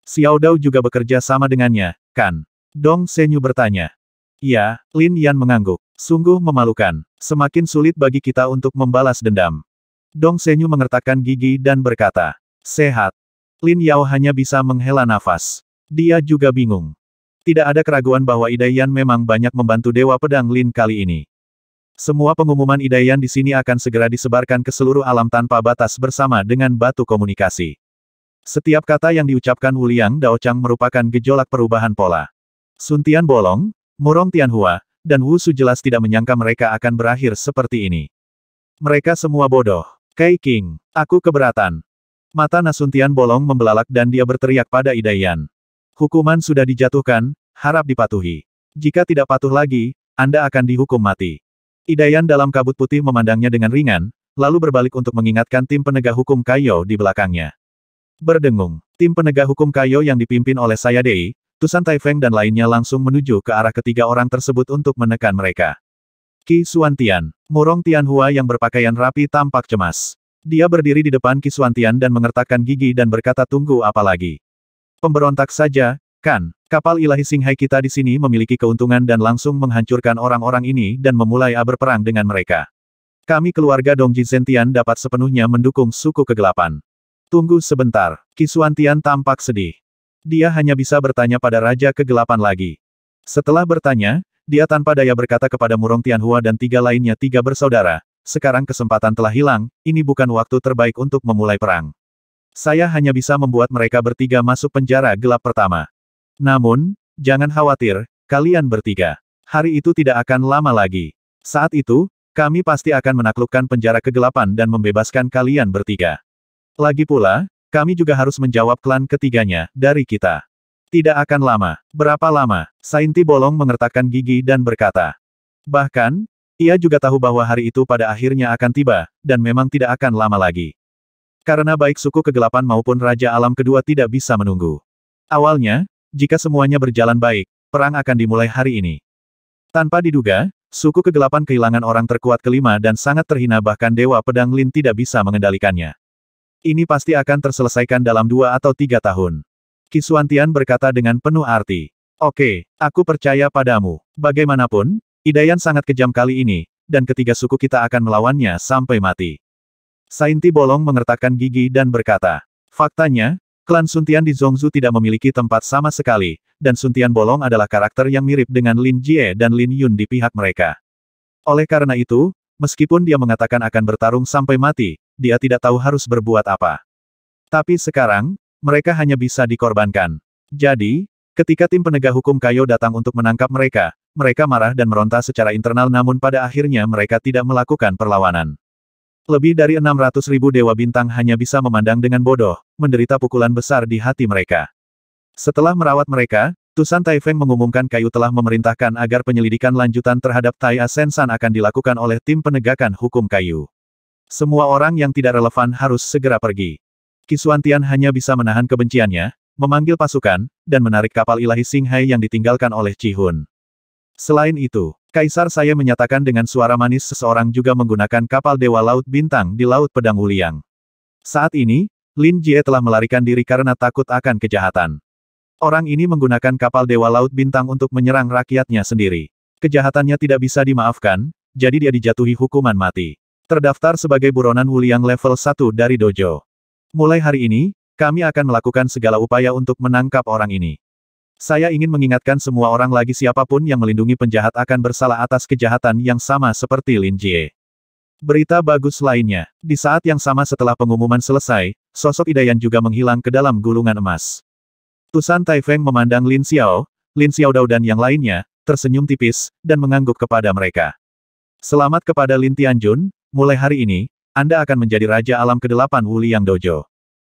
Xiao Dao juga bekerja sama dengannya, kan? Dong Senyu bertanya. Ya, Lin Yan mengangguk. Sungguh memalukan. Semakin sulit bagi kita untuk membalas dendam. Dong Senyu mengertakkan gigi dan berkata, Sehat. Lin Yao hanya bisa menghela nafas. Dia juga bingung. Tidak ada keraguan bahwa Idayan memang banyak membantu Dewa Pedang Lin kali ini. Semua pengumuman Idayan di sini akan segera disebarkan ke seluruh alam tanpa batas bersama dengan batu komunikasi. Setiap kata yang diucapkan Wuliang Dao Chang merupakan gejolak perubahan pola. Sun Tian bolong, Murong Tianhua, dan Wu Su jelas tidak menyangka mereka akan berakhir seperti ini. Mereka semua bodoh. Kai King, aku keberatan. Mata Nasuntian bolong membelalak dan dia berteriak pada Idayan. Hukuman sudah dijatuhkan, harap dipatuhi. Jika tidak patuh lagi, Anda akan dihukum mati. Idayan dalam kabut putih memandangnya dengan ringan, lalu berbalik untuk mengingatkan tim penegak hukum Kayo di belakangnya. Berdengung, tim penegak hukum Kayo yang dipimpin oleh Sayadei, Tusan Taifeng dan lainnya langsung menuju ke arah ketiga orang tersebut untuk menekan mereka. Ki Suantian, Murong Tianhua yang berpakaian rapi tampak cemas. Dia berdiri di depan Ki Suantian dan mengertakkan gigi dan berkata tunggu apa lagi. Pemberontak saja, kan? Kapal ilahi Singhai kita di sini memiliki keuntungan dan langsung menghancurkan orang-orang ini dan memulai berperang dengan mereka. Kami keluarga Dong Jin Zentian dapat sepenuhnya mendukung suku kegelapan. Tunggu sebentar, Kisuantian tampak sedih. Dia hanya bisa bertanya pada Raja Kegelapan lagi. Setelah bertanya, dia tanpa daya berkata kepada Murong Tianhua dan tiga lainnya tiga bersaudara, sekarang kesempatan telah hilang, ini bukan waktu terbaik untuk memulai perang. Saya hanya bisa membuat mereka bertiga masuk penjara gelap pertama. Namun, jangan khawatir, kalian bertiga. Hari itu tidak akan lama lagi. Saat itu, kami pasti akan menaklukkan penjara kegelapan dan membebaskan kalian bertiga. Lagi pula, kami juga harus menjawab klan ketiganya, dari kita. Tidak akan lama. Berapa lama? Sainti Bolong mengertakkan gigi dan berkata. Bahkan, ia juga tahu bahwa hari itu pada akhirnya akan tiba, dan memang tidak akan lama lagi. Karena baik suku kegelapan maupun Raja Alam kedua tidak bisa menunggu. Awalnya, jika semuanya berjalan baik, perang akan dimulai hari ini. Tanpa diduga, suku kegelapan kehilangan orang terkuat kelima dan sangat terhina bahkan Dewa Pedang Lin tidak bisa mengendalikannya. Ini pasti akan terselesaikan dalam dua atau tiga tahun. Kisuantian berkata dengan penuh arti. Oke, aku percaya padamu. Bagaimanapun, Idayan sangat kejam kali ini, dan ketiga suku kita akan melawannya sampai mati. Sainti Bolong mengertakkan gigi dan berkata, Faktanya, klan Suntian di Zongzu tidak memiliki tempat sama sekali, dan Suntian Bolong adalah karakter yang mirip dengan Lin Jie dan Lin Yun di pihak mereka. Oleh karena itu, Meskipun dia mengatakan akan bertarung sampai mati, dia tidak tahu harus berbuat apa. Tapi sekarang, mereka hanya bisa dikorbankan. Jadi, ketika tim penegak hukum Kayo datang untuk menangkap mereka, mereka marah dan meronta secara internal namun pada akhirnya mereka tidak melakukan perlawanan. Lebih dari 600 ribu dewa bintang hanya bisa memandang dengan bodoh, menderita pukulan besar di hati mereka. Setelah merawat mereka, Tusan Taifeng mengumumkan Kayu telah memerintahkan agar penyelidikan lanjutan terhadap Tai Asensan akan dilakukan oleh tim penegakan hukum Kayu. Semua orang yang tidak relevan harus segera pergi. Kisuantian hanya bisa menahan kebenciannya, memanggil pasukan, dan menarik kapal ilahi Singhai yang ditinggalkan oleh Cihun. Selain itu, Kaisar saya menyatakan dengan suara manis seseorang juga menggunakan kapal Dewa Laut Bintang di Laut Pedang Uliang. Saat ini, Lin Jie telah melarikan diri karena takut akan kejahatan. Orang ini menggunakan kapal Dewa Laut Bintang untuk menyerang rakyatnya sendiri. Kejahatannya tidak bisa dimaafkan, jadi dia dijatuhi hukuman mati. Terdaftar sebagai buronan Wuliang level 1 dari dojo. Mulai hari ini, kami akan melakukan segala upaya untuk menangkap orang ini. Saya ingin mengingatkan semua orang lagi siapapun yang melindungi penjahat akan bersalah atas kejahatan yang sama seperti Lin Jie. Berita bagus lainnya, di saat yang sama setelah pengumuman selesai, sosok Idayan juga menghilang ke dalam gulungan emas. Tusan Taifeng memandang Lin Xiao, Lin Xiao Dao dan yang lainnya, tersenyum tipis, dan mengangguk kepada mereka. Selamat kepada Lin Tianjun, mulai hari ini, Anda akan menjadi Raja Alam ke-8 Wuliang Dojo.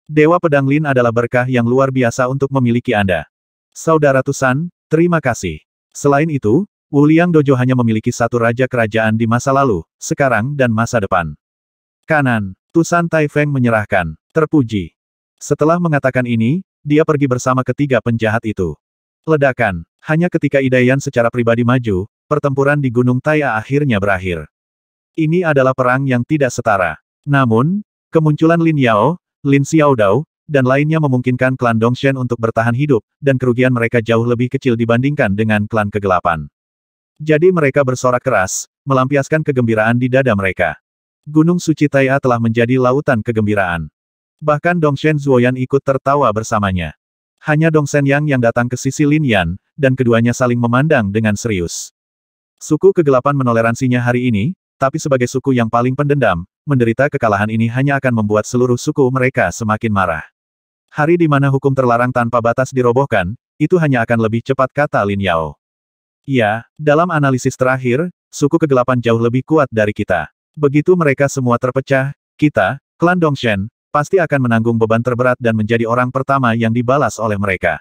Dewa Pedang Lin adalah berkah yang luar biasa untuk memiliki Anda. Saudara Tusan, terima kasih. Selain itu, Wuliang Dojo hanya memiliki satu Raja Kerajaan di masa lalu, sekarang dan masa depan. Kanan, Tusan Taifeng menyerahkan, terpuji. Setelah mengatakan ini, dia pergi bersama ketiga penjahat itu. Ledakan, hanya ketika Idayan secara pribadi maju, pertempuran di Gunung Taya akhirnya berakhir. Ini adalah perang yang tidak setara. Namun, kemunculan Lin Yao, Lin Xiaodao, dan lainnya memungkinkan klan Dongshen untuk bertahan hidup, dan kerugian mereka jauh lebih kecil dibandingkan dengan klan kegelapan. Jadi mereka bersorak keras, melampiaskan kegembiraan di dada mereka. Gunung Suci Taya telah menjadi lautan kegembiraan. Bahkan Dong Shen Zuoyan ikut tertawa bersamanya. Hanya Dong Shen Yang yang datang ke sisi Lin Yan, dan keduanya saling memandang dengan serius. Suku kegelapan menoleransinya hari ini, tapi sebagai suku yang paling pendendam, menderita kekalahan ini hanya akan membuat seluruh suku mereka semakin marah. Hari di mana hukum terlarang tanpa batas dirobohkan, itu hanya akan lebih cepat kata Lin Yao. Ya, dalam analisis terakhir, suku kegelapan jauh lebih kuat dari kita. Begitu mereka semua terpecah, kita, klan Dongshen, pasti akan menanggung beban terberat dan menjadi orang pertama yang dibalas oleh mereka.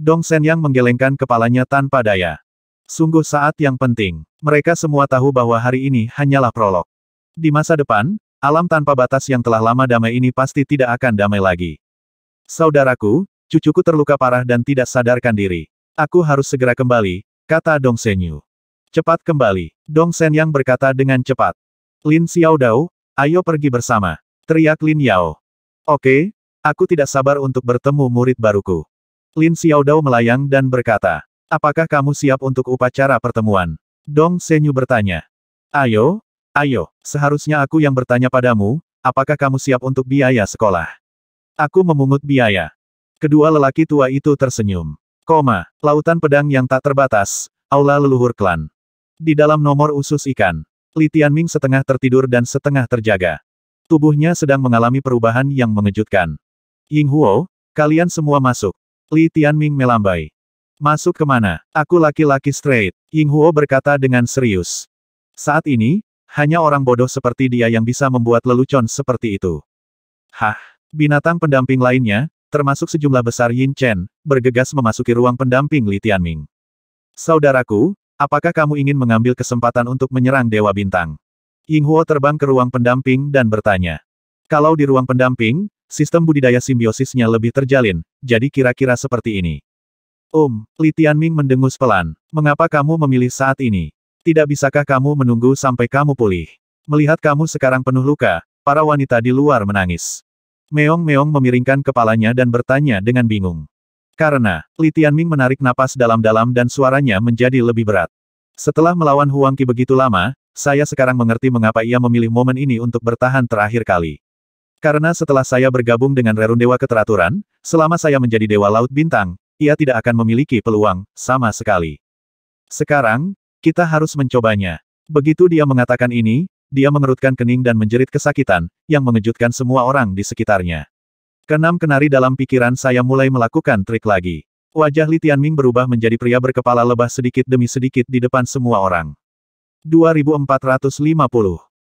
Dong Sen Yang menggelengkan kepalanya tanpa daya. Sungguh saat yang penting. Mereka semua tahu bahwa hari ini hanyalah prolog. Di masa depan, alam tanpa batas yang telah lama damai ini pasti tidak akan damai lagi. Saudaraku, cucuku terluka parah dan tidak sadarkan diri. Aku harus segera kembali, kata Dong Senyu. Cepat kembali. Dong Sen Yang berkata dengan cepat. Lin Xiaodao, ayo pergi bersama. Teriak Lin Yao. Oke, aku tidak sabar untuk bertemu murid baruku. Lin Xiao Dao melayang dan berkata, apakah kamu siap untuk upacara pertemuan? Dong Senyu bertanya. Ayo, ayo, seharusnya aku yang bertanya padamu, apakah kamu siap untuk biaya sekolah? Aku memungut biaya. Kedua lelaki tua itu tersenyum. Koma, lautan pedang yang tak terbatas, aula leluhur klan. Di dalam nomor usus ikan, Li Tianming setengah tertidur dan setengah terjaga. Tubuhnya sedang mengalami perubahan yang mengejutkan. Ying Huo, kalian semua masuk. Li Tianming melambai. Masuk kemana? Aku laki-laki straight. Ying Huo berkata dengan serius. Saat ini, hanya orang bodoh seperti dia yang bisa membuat lelucon seperti itu. Hah, binatang pendamping lainnya, termasuk sejumlah besar Yin Chen, bergegas memasuki ruang pendamping Li Tianming. Saudaraku, apakah kamu ingin mengambil kesempatan untuk menyerang Dewa Bintang? Ying Huo terbang ke ruang pendamping dan bertanya. Kalau di ruang pendamping, sistem budidaya simbiosisnya lebih terjalin, jadi kira-kira seperti ini. Um, Li Tianming mendengus pelan. Mengapa kamu memilih saat ini? Tidak bisakah kamu menunggu sampai kamu pulih? Melihat kamu sekarang penuh luka, para wanita di luar menangis. Meong-meong memiringkan kepalanya dan bertanya dengan bingung. Karena, Li Tianming menarik napas dalam-dalam dan suaranya menjadi lebih berat. Setelah melawan Huang Qi begitu lama, saya sekarang mengerti mengapa ia memilih momen ini untuk bertahan terakhir kali. Karena setelah saya bergabung dengan Rerun Dewa Keteraturan, selama saya menjadi Dewa Laut Bintang, ia tidak akan memiliki peluang, sama sekali. Sekarang, kita harus mencobanya. Begitu dia mengatakan ini, dia mengerutkan kening dan menjerit kesakitan, yang mengejutkan semua orang di sekitarnya. Kenam kenari dalam pikiran saya mulai melakukan trik lagi. Wajah Li Tianming berubah menjadi pria berkepala lebah sedikit demi sedikit di depan semua orang. 2450